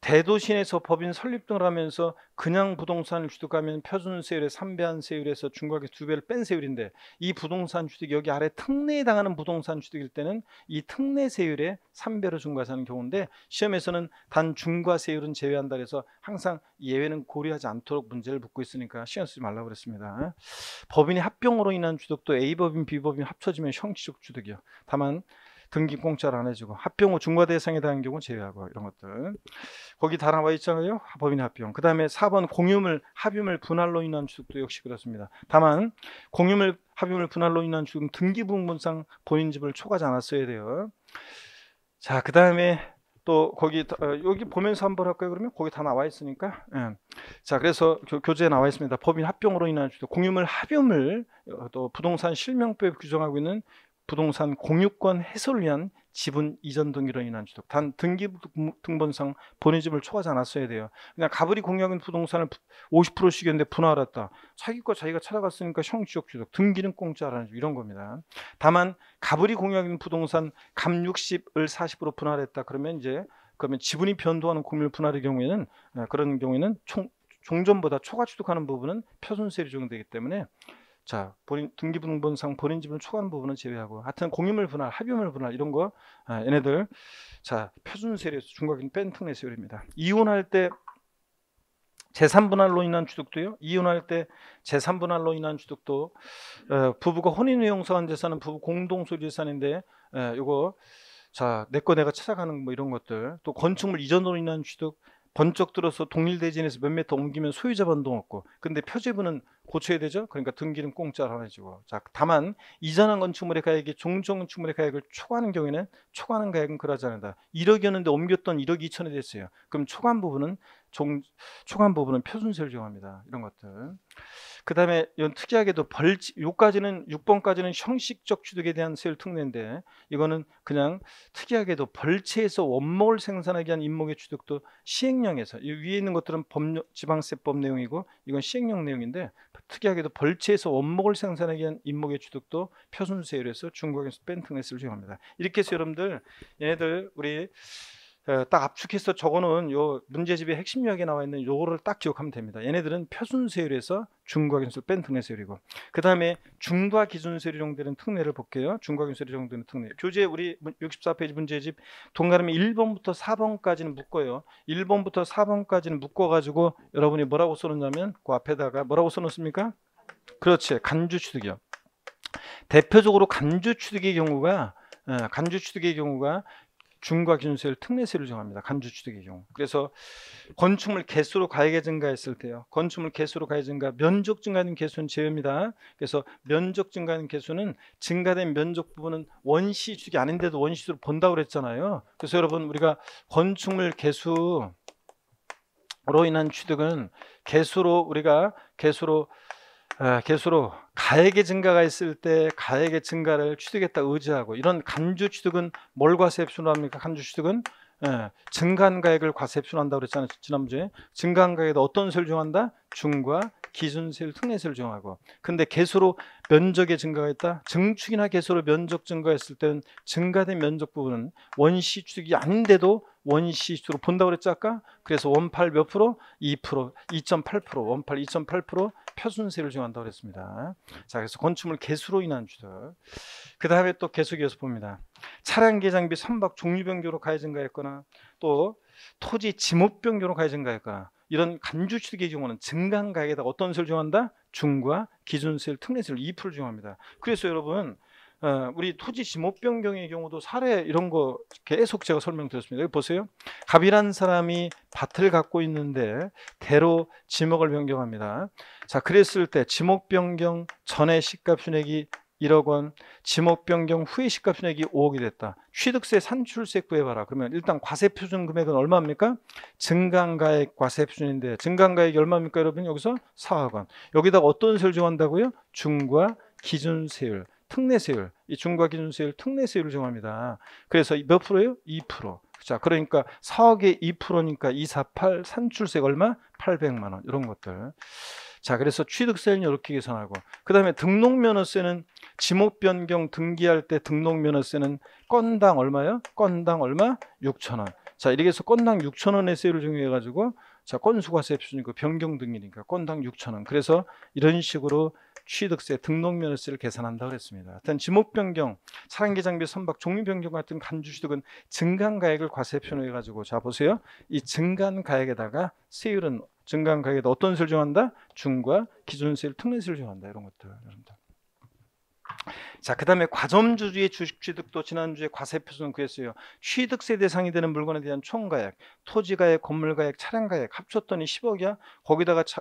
대도시에서 법인 설립 등을 하면서 그냥 부동산 을 주택하면 표준 세율의 3배한 세율에서 중과액의 2배를 뺀 세율인데 이 부동산 주택 여기 아래 특례 에 당하는 부동산 주택일 때는 이 특례 세율의 3배로 중과하는 경우인데 시험에서는 단 중과 세율은 제외한다 해서 항상 예외는 고려하지 않도록 문제를 묻고 있으니까 시험 쓰지 말라고 그랬습니다. 법인이 합병으로 인한 주택도 A법인, B법인 합쳐지면 형식적 주택이요. 다만 등기 공짜를안 해주고 합병후 중과 대상에 대한 경우 제외하고 이런 것들 거기 다 나와 있잖아요 법인 합병 그 다음에 4번 공유물 합유물 분할로 인한 주식도 역시 그렇습니다 다만 공유물 합유물 분할로 인한 주식은 등기부분상 본인 집을 초과하지 않았어야 돼요 자그 다음에 또 거기 어, 여기 보면서 한 번 할까요? 그러면 거기 다 나와 있으니까. 예. 자, 그래서 교, 재에 나와 있습니다. 법인 합병으로 인한 주도 공유물 합유물 어, 또 부동산 실명법 규정하고 있는 부동산 공유권 해소를 위한 지분 이전 등기로 인한 취득. 단 등기등본상 본인 집을 초과하지 않았어야 돼요. 그냥 가브리 공약인 부동산을 50%씩 이었는데 분할했다. 자기과 자기가 찾아갔으니까 형지역 취득. 등기는 공짜라는 이런 겁니다. 다만 가브리 공약인 부동산 감 60을 40% 분할했다. 그러면 이제 그러면 지분이 변동하는 공물 분할의 경우에는 아, 그런 경우에는 총 종전보다 초과 취득하는 부분은 표준세율이 적용되기 때문에 자, 본인 등기부등본상 본인 지분 초과한 부분은 제외하고 하여튼 공유물 분할, 합유물 분할 이런 거 아, 얘네들 자, 표준 세례 중과금 뺀 특례 세율입니다. 이혼할 때 재산분할로 인한 취득도요. 이혼할 때 재산분할로 인한 취득도 어, 부부가 혼인의용서한 재산은 부부 공동소유재산인데 에, 이거 자, 내 거 내가 찾아가는 뭐 이런 것들 또 건축물 이전으로 인한 취득 번쩍 들어서 동일대진에서 몇 메터 옮기면 소유자 반동 없고 근데 표제부는 고쳐야 되죠. 그러니까 등기는 공짜로 하나 지고자 다만 이전한 건축물의 가액이 종종 건축물의 가액을 초과하는 경우에는 초과하는 가액은 그러지 않는다. 1억이었는데 옮겼던 1억 2천이 됐어요. 그럼 초과한 부분은 종, 초과한 부분은 표준세를 적용합니다. 이런 것들. 그 다음에 이건 특이하게도 벌, 요까지는 6번까지는 형식적 취득에 대한 세율 특례인데 이거는 그냥 특이하게도 벌채에서 원목을 생산하기 위한 임목의 취득도 시행령에서 위에 있는 것들은 법령, 지방세법 내용이고 이건 시행령 내용인데 특이하게도 벌채에서 원목을 생산하기 위한 임목의 취득도 표순세율에서 중국에서 뺀 특례세를 적용합니다. 이렇게 해서 여러분들 얘네들 우리 예, 딱 압축해서 저거는 요 문제집의 핵심 력에 나와 있는 요거를 딱 기억하면 됩니다. 얘네들은 표준세율에서 중과균수를 뺀 특례세율이고 그 다음에 중과 기준세율이 정되는 특례를 볼게요. 중과균수율이 정되는 특례. 교재 우리 64페이지 문제집 동그라미 1번부터 4번까지는 묶어요. 1번부터 4번까지는 묶어가지고 여러분이 뭐라고 써놓냐면 그 앞에다가 뭐라고 써놓습니까? 그렇지 간주취득이요. 대표적으로 간주취득의 경우가 예, 간주취득의 경우가 중과 기준세를 특례세율을 정합니다. 간주취득의 경우. 그래서 건축물 개수로 가액의 증가했을 때요. 건축물 개수로 가액 증가, 면적 증가는 개수는 제외입니다. 그래서 면적 증가는 개수는 증가된 면적 부분은 원시 주기 아닌데도 원시로 본다고 그랬잖아요. 그래서 여러분 우리가 건축물 개수로 인한 취득은 개수로 우리가 개수로 아, 개수로 가액의 증가가 있을 때 가액의 증가를 취득했다 의지하고 이런 간주 취득은 뭘 과세입수합니까? 간주 취득은 예, 증가한 가액을 과세입수한다고 그랬잖아요. 지난주에 증가한 가액에 어떤 세를 정한다? 중과 기준세율 특례세를 정하고 근데 개수로 면적의 증가가 있다 증축이나 개수로 면적 증가했을 때는 증가된 면적 부분은 원시 취득이 아닌데도 원시 취득으로 본다고 그랬지 아까 그래서 원팔 몇 프로? 2% 2.8% 원팔 2.8% 표순세를 정한다고 그랬습니다. 자, 그래서 건축물 개수로 인한 주들. 그 다음에 또 계속 이서 봅니다. 차량 개장비 선박 종류 변경으로 가해 증가했거나 또 토지 지목 변경으로 가해 증가했거나 이런 간주취득의 경우는 증강 가액에다가 어떤 세를 정한다? 중과 기준세율, 특례세율 2%를 정합니다. 그래서 여러분 어, 우리 토지 지목 변경의 경우도 사례 이런 거 계속 제가 설명드렸습니다. 여기 보세요. 갑이라는 사람이 밭을 갖고 있는데 대로 지목을 변경합니다. 자, 그랬을 때 지목 변경 전에 시값 순액이 1억 원, 지목 변경 후에 시값 순액이 5억이 됐다. 취득세 산출세 구해봐라. 그러면 일단 과세 표준 금액은 얼마입니까? 증강가액 과세 표준인데 증강가액이 얼마입니까? 여러분 여기서 4억 원. 여기다가 어떤 세율 정한다고요? 중과 기준세율. 특례세율, 이 중과 기준세율 특례세율을 정합니다. 그래서 몇 프로예요? 2%. 자, 그러니까 4억에 2%니까 248 산출세가 얼마? 800만 원 이런 것들. 자, 그래서 취득세는 이렇게 계산하고 그다음에 등록면허세는 지목 변경 등기할 때 등록면허세는 건당 얼마요? 건당 얼마? 6천 원. 자, 이렇게 해서 건당 6천 원의 세율을 적해 가지고 자, 건수과세 표준 이그 변경 등이니까 건당 6천원 그래서 이런 식으로 취득세, 등록면허세를 계산한다 그랬습니다. 하여튼 지목 변경, 사랑기 장비 선박, 종류 변경 같은 간주취득은 증간가액을 과세 표로해 가지고 자 보세요. 이 증간가액에다가 세율은 증간가액에다 어떤 세를 정한다? 중과 기존세율 특례세를 정한다 이런 것들. 여러분들. 자, 그다음에 과점주주의 주식 취득도 지난주에 과세표준 그랬어요. 취득세 대상이 되는 물건에 대한 총가액, 토지가액, 건물가액, 차량가액 합쳤더니 10억이야. 거기다가 차,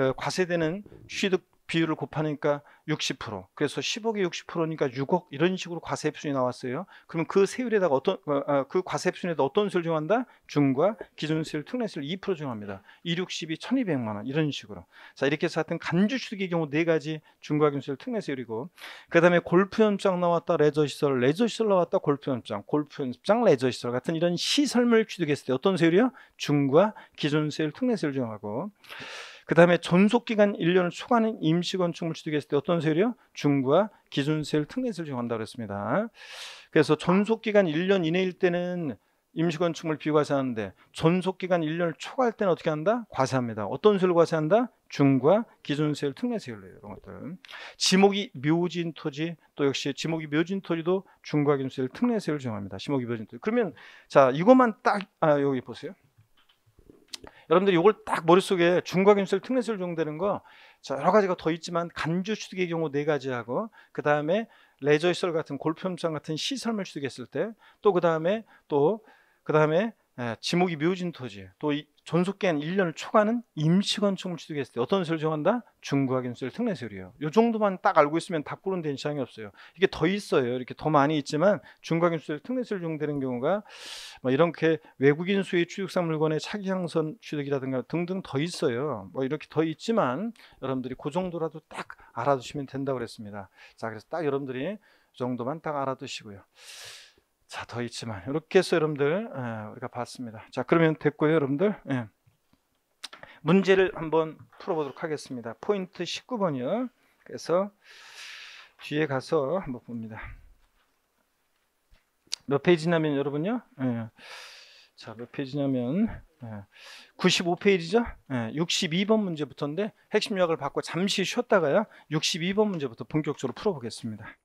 에, 어, 과세되는 취득 비율을 곱하니까 60% 그래서 10억에 60%니까 6억 이런 식으로 과세표준이 나왔어요. 그러면그 세율에다가 어떤 어, 어, 그과세표준에다 어떤 세율 을 정한다? 중과 기준세율 특례세율 2% 정합니다. 260이 1,200만 원 이런 식으로. 자 이렇게 해서 하여튼 간주취득의 경우 네 가지 중과 기준세율 특례세율이고 그다음에 골프 연장 나왔다 레저 시설 레저 시설 나왔다 골프 연장 골프 연장 레저 시설 같은 이런 시설물 취득했을 때 어떤 세율이요? 중과 기준세율 특례세율 정하고 그 다음에 전속기간 1년을 초과하는 임시건축물 취득했을 때 어떤 세율이요? 중과 기준세율, 특례세율 을 적용한다고 그랬습니다. 그래서 전속기간 1년 이내일 때는 임시건축물 비과세하는데 전속기간 1년을 초과할 때는 어떻게 한다? 과세합니다. 어떤 세율 을 과세한다? 중과 기준세율, 특례세율로 이런 것들. 지목이 묘진 토지 또 역시 지목이 묘진 토지도 중과 기준세율, 특례세율 을적용합니다 지목이 묘진 토지. 그러면 자 이것만 딱 아, 여기 보세요. 여러분들이 이걸 딱 머릿속에 중과균설, 특례설 수 적용되는 거 여러 가지가 더 있지만 간주 취득의 경우 네 가지하고 그 다음에 레저시설 같은 골프험장 같은 시설물 취득했을 때 또 그 다음에 또그 다음에 지목이 묘진 토지 또 존속기한 1년을 초과하는 임시건축물 취득했을 때 어떤 세율 정한다? 중과기준세율, 특례세율이에요. 이 정도만 딱 알고 있으면 답구론 된 시장이 없어요. 이게 더 있어요. 이렇게 더 많이 있지만 중과기준세율, 특례세율 적용되는 경우가 뭐 이렇게 외국인 수의 취득상 물건의 차기향선 취득이라든가 등등 더 있어요. 뭐 이렇게 더 있지만 여러분들이 그 정도라도 딱 알아두시면 된다고 그랬습니다. 자, 그래서 딱 여러분들이 이 그 정도만 딱 알아두시고요. 자, 더 있지만 이렇게 해서 여러분들 예, 우리가 봤습니다. 자, 그러면 됐고요, 여러분들. 예. 문제를 한번 풀어보도록 하겠습니다. 포인트 19번이요. 그래서 뒤에 가서 한번 봅니다. 몇 페이지냐면 여러분요. 예. 자, 몇 페이지냐면 예. 95페이지죠. 예. 62번 문제부터인데 핵심 요약을 받고 잠시 쉬었다가요. 62번 문제부터 본격적으로 풀어보겠습니다.